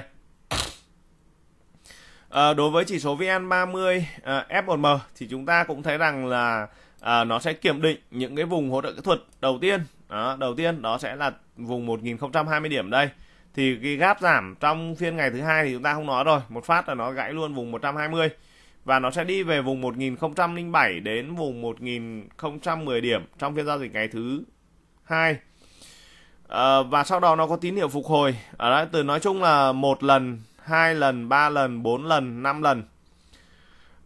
à, đối với chỉ số VN30 à, F1M thì chúng ta cũng thấy rằng là à, nó sẽ kiểm định những cái vùng hỗ trợ kỹ thuật đầu tiên đó, đầu tiên đó sẽ là vùng 1020 điểm đây thì cái gap giảm trong phiên ngày thứ hai thì chúng ta không nói rồi một phát là nó gãy luôn vùng 120 trăm và nó sẽ đi về vùng 1007 đến vùng 1010 điểm trong phiên giao dịch ngày thứ hai à, và sau đó nó có tín hiệu phục hồi ở đấy từ nói chung là một lần hai lần ba lần bốn lần năm lần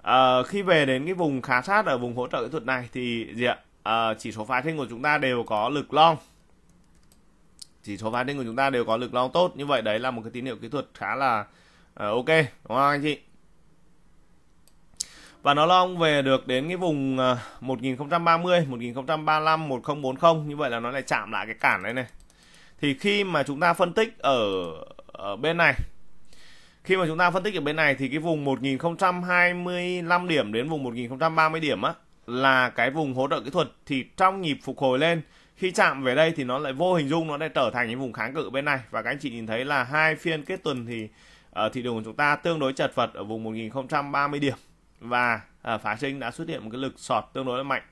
à, khi về đến cái vùng khá sát ở vùng hỗ trợ kỹ thuật này thì gì ạ à, chỉ số phái sinh của chúng ta đều có lực long chỉ số phái sinh của chúng ta đều có lực long tốt như vậy đấy là một cái tín hiệu kỹ thuật khá là uh, ok đúng không anh chị và nó long về được đến cái vùng 1030, 1035, 1040 như vậy là nó lại chạm lại cái cản đấy này. Thì khi mà chúng ta phân tích ở ở bên này khi mà chúng ta phân tích ở bên này thì cái vùng 1025 điểm đến vùng 1030 điểm á là cái vùng hỗ trợ kỹ thuật thì trong nhịp phục hồi lên khi chạm về đây thì nó lại vô hình dung nó lại trở thành cái vùng kháng cự bên này và các anh chị nhìn thấy là hai phiên kết tuần thì uh, thị trường của chúng ta tương đối chật vật ở vùng 1030 điểm và à, phá sinh đã xuất hiện một cái lực sọt tương đối là mạnh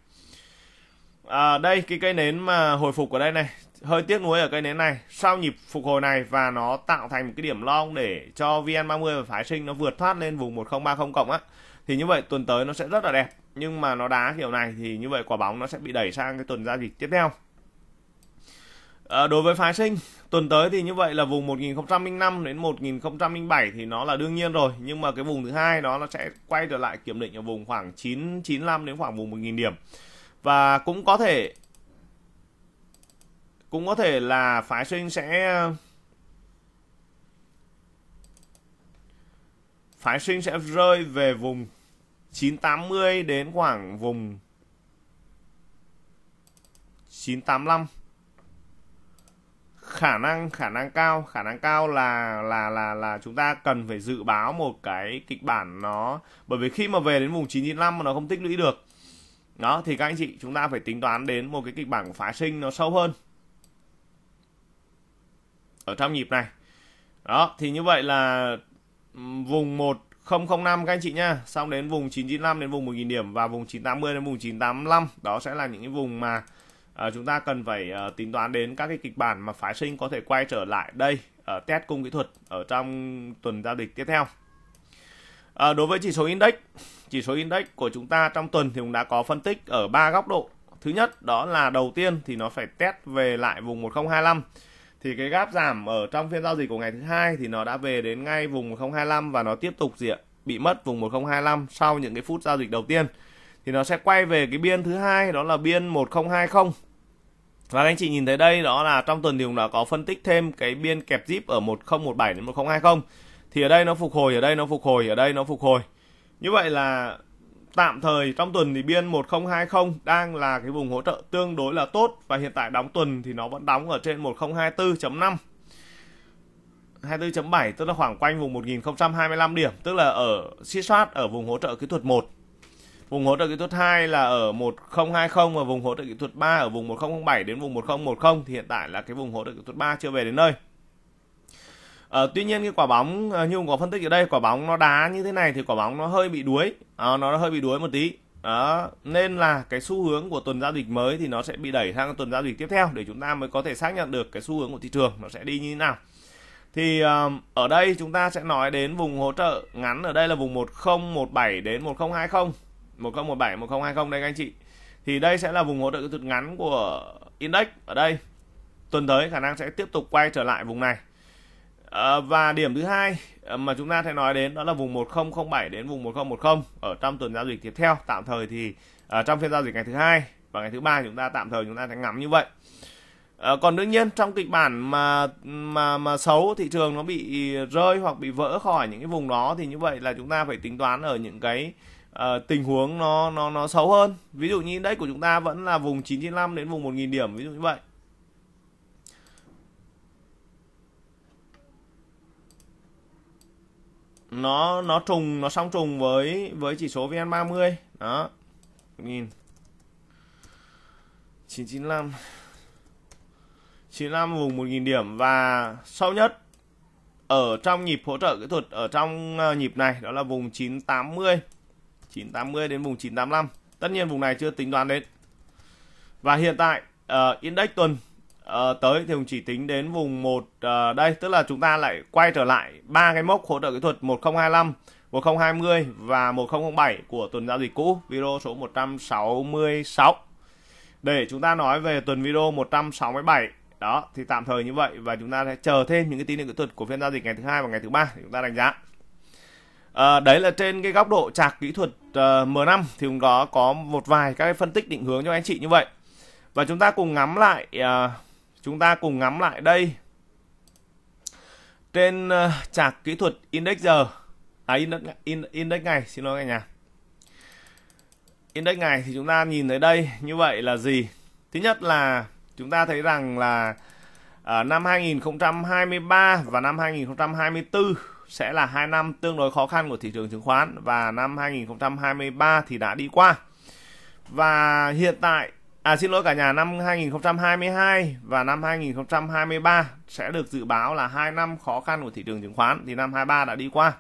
à, đây cái cây nến mà hồi phục ở đây này hơi tiếc nuối ở cây nến này sau nhịp phục hồi này và nó tạo thành một cái điểm long để cho VN30 và phái sinh nó vượt thoát lên vùng 1030 cộng á thì như vậy tuần tới nó sẽ rất là đẹp nhưng mà nó đá kiểu này thì như vậy quả bóng nó sẽ bị đẩy sang cái tuần giao dịch tiếp theo À, đối với phái sinh tuần tới thì như vậy là vùng 1005 đến 1007 thì nó là đương nhiên rồi nhưng mà cái vùng thứ hai đó nó sẽ quay trở lại kiểm định ở vùng khoảng 995 đến khoảng vùng 1000 điểm và cũng có thể cũng có thể là phái sinh sẽ phái sinh sẽ rơi về vùng 980 đến khoảng vùng 985 khả năng khả năng cao khả năng cao là là là là chúng ta cần phải dự báo một cái kịch bản nó bởi vì khi mà về đến vùng 995 mà nó không tích lũy được đó thì các anh chị chúng ta phải tính toán đến một cái kịch bản phá sinh nó sâu hơn ở trong nhịp này đó thì như vậy là vùng 1005 các anh chị nha xong đến vùng 995 đến vùng 1000 điểm và vùng 980 đến vùng 985 đó sẽ là những cái vùng mà à, chúng ta cần phải à, tính toán đến các cái kịch bản mà phái sinh có thể quay trở lại đây ở test cung kỹ thuật ở trong tuần giao dịch tiếp theo à, đối với chỉ số index chỉ số index của chúng ta trong tuần thì cũng đã có phân tích ở ba góc độ thứ nhất đó là đầu tiên thì nó phải test về lại vùng 1025 thì cái gap giảm ở trong phiên giao dịch của ngày thứ hai thì nó đã về đến ngay vùng 1025 và nó tiếp tục diện bị mất vùng 1025 sau những cái phút giao dịch đầu tiên thì nó sẽ quay về cái biên thứ hai đó là biên 1020 và anh chị nhìn thấy đây đó là trong tuần thì cũng đã có phân tích thêm cái biên kẹp zip ở 1017 đến 1020 thì ở đây nó phục hồi ở đây nó phục hồi ở đây nó phục hồi như vậy là tạm thời trong tuần thì biên 1020 đang là cái vùng hỗ trợ tương đối là tốt và hiện tại đóng tuần thì nó vẫn đóng ở trên 1024.5 24.7 tức là khoảng quanh vùng 1025 điểm tức là ở siết soát ở vùng hỗ trợ kỹ thuật 1 Vùng hỗ trợ kỹ thuật 2 là ở 1020 và vùng hỗ trợ kỹ thuật 3 ở vùng 1007 đến vùng 1010 thì hiện tại là cái vùng hỗ trợ kỹ thuật 3 chưa về đến nơi. À, tuy nhiên cái quả bóng ờ, như ông có phân tích ở đây quả bóng nó đá như thế này thì quả bóng nó hơi bị đuối à, nó hơi bị đuối một tí đó nên là cái xu hướng của tuần giao dịch mới thì nó sẽ bị đẩy sang tuần giao dịch tiếp theo để chúng ta mới có thể xác nhận được cái xu hướng của thị trường nó sẽ đi như thế nào thì um, ở đây chúng ta sẽ nói đến vùng hỗ trợ ngắn ở đây là vùng 1017 đến 1020 1017 1020 đây các anh chị thì đây sẽ là vùng hỗ trợ kỹ thuật ngắn của index ở đây tuần tới khả năng sẽ tiếp tục quay trở lại vùng này à, và điểm thứ hai ờ, mà chúng ta sẽ nói đến đó là vùng 1007 đến vùng 1010 ở trong tuần giao dịch tiếp theo tạm thời thì ở ờ, trong phiên giao dịch ngày thứ hai và ngày thứ ba chúng ta tạm thời chúng ta sẽ ngắm như vậy à, còn đương nhiên trong kịch bản mà mà mà xấu thị trường nó bị rơi hoặc bị vỡ khỏi những cái vùng đó thì như vậy là chúng ta phải tính toán ở những cái Ờ, tình huống nó nó nó xấu hơn ví dụ như đây của chúng ta vẫn là vùng 995 đến vùng 1.000 điểm ví dụ như vậy nó nó trùng nó song trùng với với chỉ số VN30 đó nhìn 995 95 vùng 1000 điểm và sâu nhất ở trong nhịp hỗ trợ kỹ thuật ở trong ờ, nhịp này đó là vùng 980 980 đến vùng 985. Tất nhiên vùng này chưa tính toán đến. Và hiện tại uh, index tuần uh, tới thì cũng chỉ tính đến vùng 1 uh, ờ, đây, tức là chúng ta lại quay trở lại ba cái mốc hỗ trợ kỹ thuật 1025, 1020 và 1007 của tuần giao dịch cũ, video số 166. Để chúng ta nói về tuần video 167 đó thì tạm thời như vậy và chúng ta sẽ chờ thêm những cái tín hiệu kỹ thuật của phiên giao dịch ngày thứ hai và ngày thứ ba để chúng ta đánh giá À, đấy là trên cái góc độ trạc kỹ thuật uh, ờ, M5 thì cũng đó có một vài các cái phân tích định hướng cho anh chị như vậy. Và chúng ta cùng ngắm lại uh, chúng ta cùng ngắm lại đây. Trên uh, kỹ thuật index giờ à index in, index ngày xin lỗi anh nhà. Index ngày thì chúng ta nhìn thấy đây như vậy là gì? Thứ nhất là chúng ta thấy rằng là uh, năm 2023 và năm 2024 sẽ là hai năm tương đối khó khăn của thị trường chứng khoán và năm 2023 thì đã đi qua. Và hiện tại à xin lỗi cả nhà năm 2022 và năm 2023 sẽ được dự báo là hai năm khó khăn của thị trường chứng khoán thì năm 23 đã đi qua.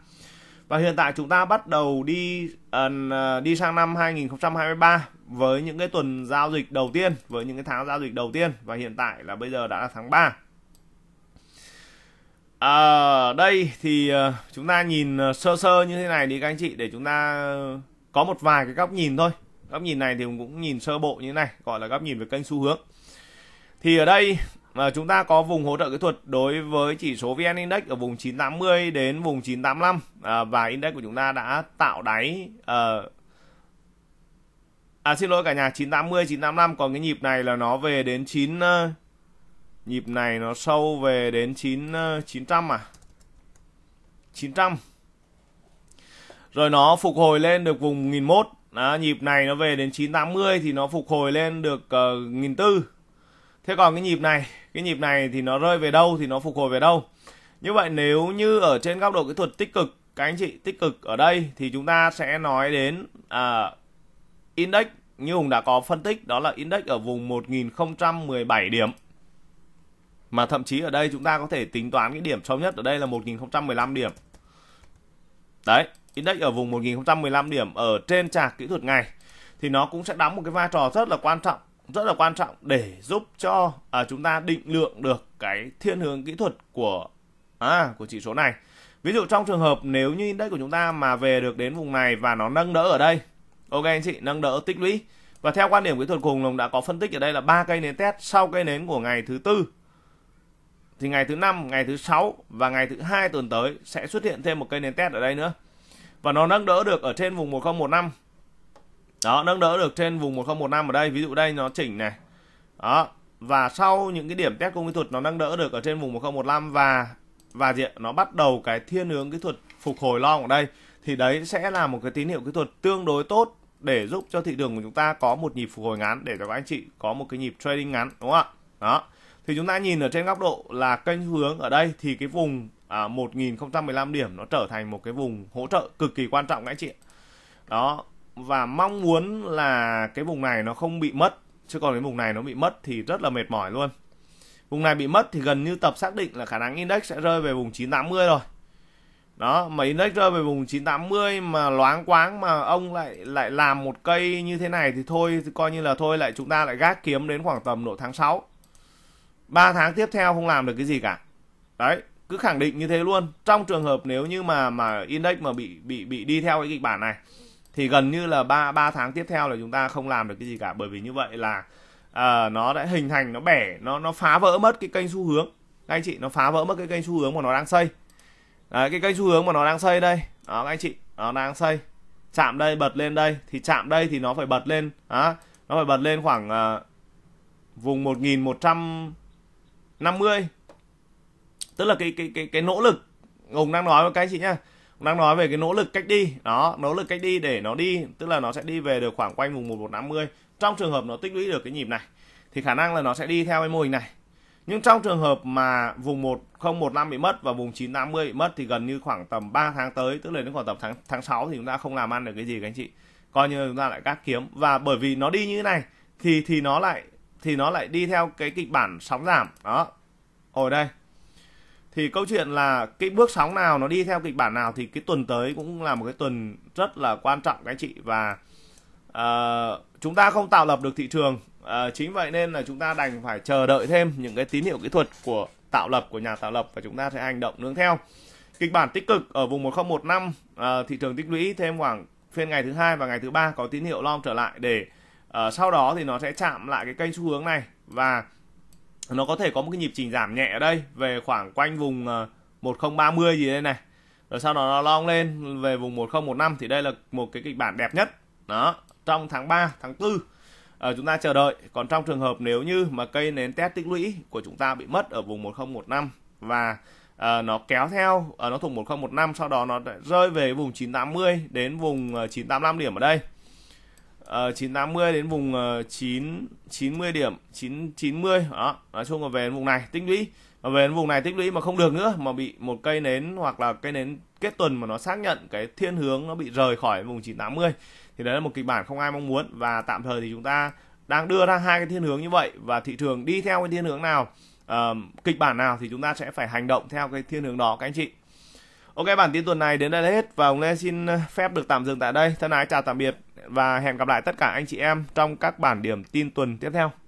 Và hiện tại chúng ta bắt đầu đi uh, đi sang năm 2023 với những cái tuần giao dịch đầu tiên, với những cái tháng giao dịch đầu tiên và hiện tại là bây giờ đã là tháng 3. À, đây thì ờ, chúng ta nhìn ờ, sơ sơ như thế này đi các anh chị để chúng ta có một vài cái góc nhìn thôi. Góc nhìn này thì cũng nhìn sơ bộ như thế này, gọi là góc nhìn về kênh xu hướng. Thì ở đây mà chúng ta có vùng hỗ trợ kỹ thuật đối với chỉ số VN Index ở vùng 980 đến vùng 985 à, và index của chúng ta đã tạo đáy à, à xin lỗi cả nhà 980 985 còn cái nhịp này là nó về đến 9 Nhịp này nó sâu về đến 9 900 ờ, à. 900. Rồi nó phục hồi lên được vùng 1001. Đó, nhịp này nó về đến 980 thì nó phục hồi lên được uh, ờ, 1004. Thế còn cái nhịp này, cái nhịp này thì nó rơi về đâu thì nó phục hồi về đâu. Như vậy nếu như ở trên góc độ kỹ thuật tích cực, các anh chị tích cực ở đây thì chúng ta sẽ nói đến à, index như Hùng đã có phân tích đó là index ở vùng 1017 điểm. Mà thậm chí ở đây chúng ta có thể tính toán cái điểm sâu nhất ở đây là 1015 điểm. Đấy, index ở vùng 1015 điểm ở trên trạc kỹ thuật ngày thì nó cũng sẽ đóng một cái vai trò rất là quan trọng, rất là quan trọng để giúp cho à, chúng ta định lượng được cái thiên hướng kỹ thuật của à, của chỉ số này. Ví dụ trong trường hợp nếu như index của chúng ta mà về được đến vùng này và nó nâng đỡ ở đây. Ok anh chị, nâng đỡ tích lũy. Và theo quan điểm kỹ thuật cùng Long đã có phân tích ở đây là ba cây nến test sau cây nến của ngày thứ tư thì ngày thứ năm ngày thứ sáu và ngày thứ hai tuần tới sẽ xuất hiện thêm một cây nền test ở đây nữa và nó nâng đỡ được ở trên vùng 1015 đó nâng đỡ được trên vùng 1015 ở đây ví dụ đây nó chỉnh này đó và sau những cái điểm test công kỹ thuật nó nâng đỡ được ở trên vùng 1015 và và diện nó bắt đầu cái thiên hướng kỹ thuật phục hồi long ở đây thì đấy sẽ là một cái tín hiệu kỹ thuật tương đối tốt để giúp cho thị trường của chúng ta có một nhịp phục hồi ngắn để cho các anh chị có một cái nhịp trading ngắn đúng không ạ đó thì chúng ta nhìn ở trên góc độ là kênh hướng ở đây thì cái vùng à, 1015 điểm nó trở thành một cái vùng hỗ trợ cực kỳ quan trọng các anh chị đó và mong muốn là cái vùng này nó không bị mất chứ còn cái vùng này nó bị mất thì rất là mệt mỏi luôn vùng này bị mất thì gần như tập xác định là khả năng index sẽ rơi về vùng 980 rồi đó mà index rơi về vùng 980 mà loáng quáng mà ông lại lại làm một cây như thế này thì thôi thì coi như là thôi lại chúng ta lại gác kiếm đến khoảng tầm độ tháng 6 3 tháng tiếp theo không làm được cái gì cả đấy cứ khẳng định như thế luôn trong trường hợp nếu như mà mà index mà bị bị bị đi theo cái kịch bản này thì gần như là 3 ba tháng tiếp theo là chúng ta không làm được cái gì cả bởi vì như vậy là à, nó đã hình thành nó bẻ nó nó phá vỡ mất cái kênh xu hướng các anh chị nó phá vỡ mất cái kênh xu hướng mà nó đang xây Đấy, cái kênh xu hướng mà nó đang xây đây đó các anh chị nó đang xây chạm đây bật lên đây thì chạm đây thì nó phải bật lên á nó phải bật lên khoảng uh, vùng 1100 50 tức là cái cái cái cái nỗ lực ông đang nói với cái chị nhá đang nói về cái nỗ lực cách đi đó nỗ lực cách đi để nó đi tức là nó sẽ đi về được khoảng quanh vùng 1150 trong trường hợp nó tích lũy được cái nhịp này thì khả năng là nó sẽ đi theo cái mô hình này nhưng trong trường hợp mà vùng 1015 bị mất và vùng 980 bị mất thì gần như khoảng tầm 3 tháng tới, tức là đến khoảng tầm tháng tháng 6 thì chúng ta không làm ăn được cái gì các anh chị. Coi như chúng ta lại cắt kiếm và bởi vì nó đi như thế này thì thì nó lại thì nó lại đi theo cái kịch bản sóng giảm đó ở đây thì câu chuyện là cái bước sóng nào nó đi theo kịch bản nào thì cái tuần tới cũng là một cái tuần rất là quan trọng các anh chị và uh, chúng ta không tạo lập được thị trường uh, chính vậy nên là chúng ta đành phải chờ đợi thêm những cái tín hiệu kỹ thuật của tạo lập của nhà tạo lập và chúng ta sẽ hành động nương theo kịch bản tích cực ở vùng 1015 uh, ờ, thị trường tích lũy thêm khoảng phiên ngày thứ hai và ngày thứ ba có tín hiệu lom trở lại để uh, sau đó thì nó sẽ chạm lại cái kênh xu hướng này và nó có thể có một cái nhịp chỉnh giảm nhẹ ở đây về khoảng quanh vùng uh, ờ, 1030 gì đây này rồi sau đó nó long lên về vùng 1015 thì đây là một cái kịch bản đẹp nhất đó trong tháng 3 tháng 4 uh, ờ, chúng ta chờ đợi còn trong trường hợp nếu như mà cây nến test tích lũy của chúng ta bị mất ở vùng 1015 và uh, nó kéo theo uh, nó thủng 1015 sau đó nó rơi về vùng 980 đến vùng 985 điểm ở đây uh, ờ, 980 đến vùng uh, 9 90 điểm 9 90 đó nói chung là về đến vùng này tích lũy và về đến vùng này tích lũy mà không được nữa mà bị một cây nến hoặc là cây nến kết tuần mà nó xác nhận cái thiên hướng nó bị rời khỏi vùng 980 thì đấy là một kịch bản không ai mong muốn và tạm thời thì chúng ta đang đưa ra hai cái thiên hướng như vậy và thị trường đi theo cái thiên hướng nào uh, kịch bản nào thì chúng ta sẽ phải hành động theo cái thiên hướng đó các anh chị Ok bản tin tuần này đến đây là hết và ông Lê xin ờ, phép được tạm dừng tại đây. Thân ái chào tạm biệt và hẹn gặp lại tất cả anh chị em trong các bản điểm tin tuần tiếp theo.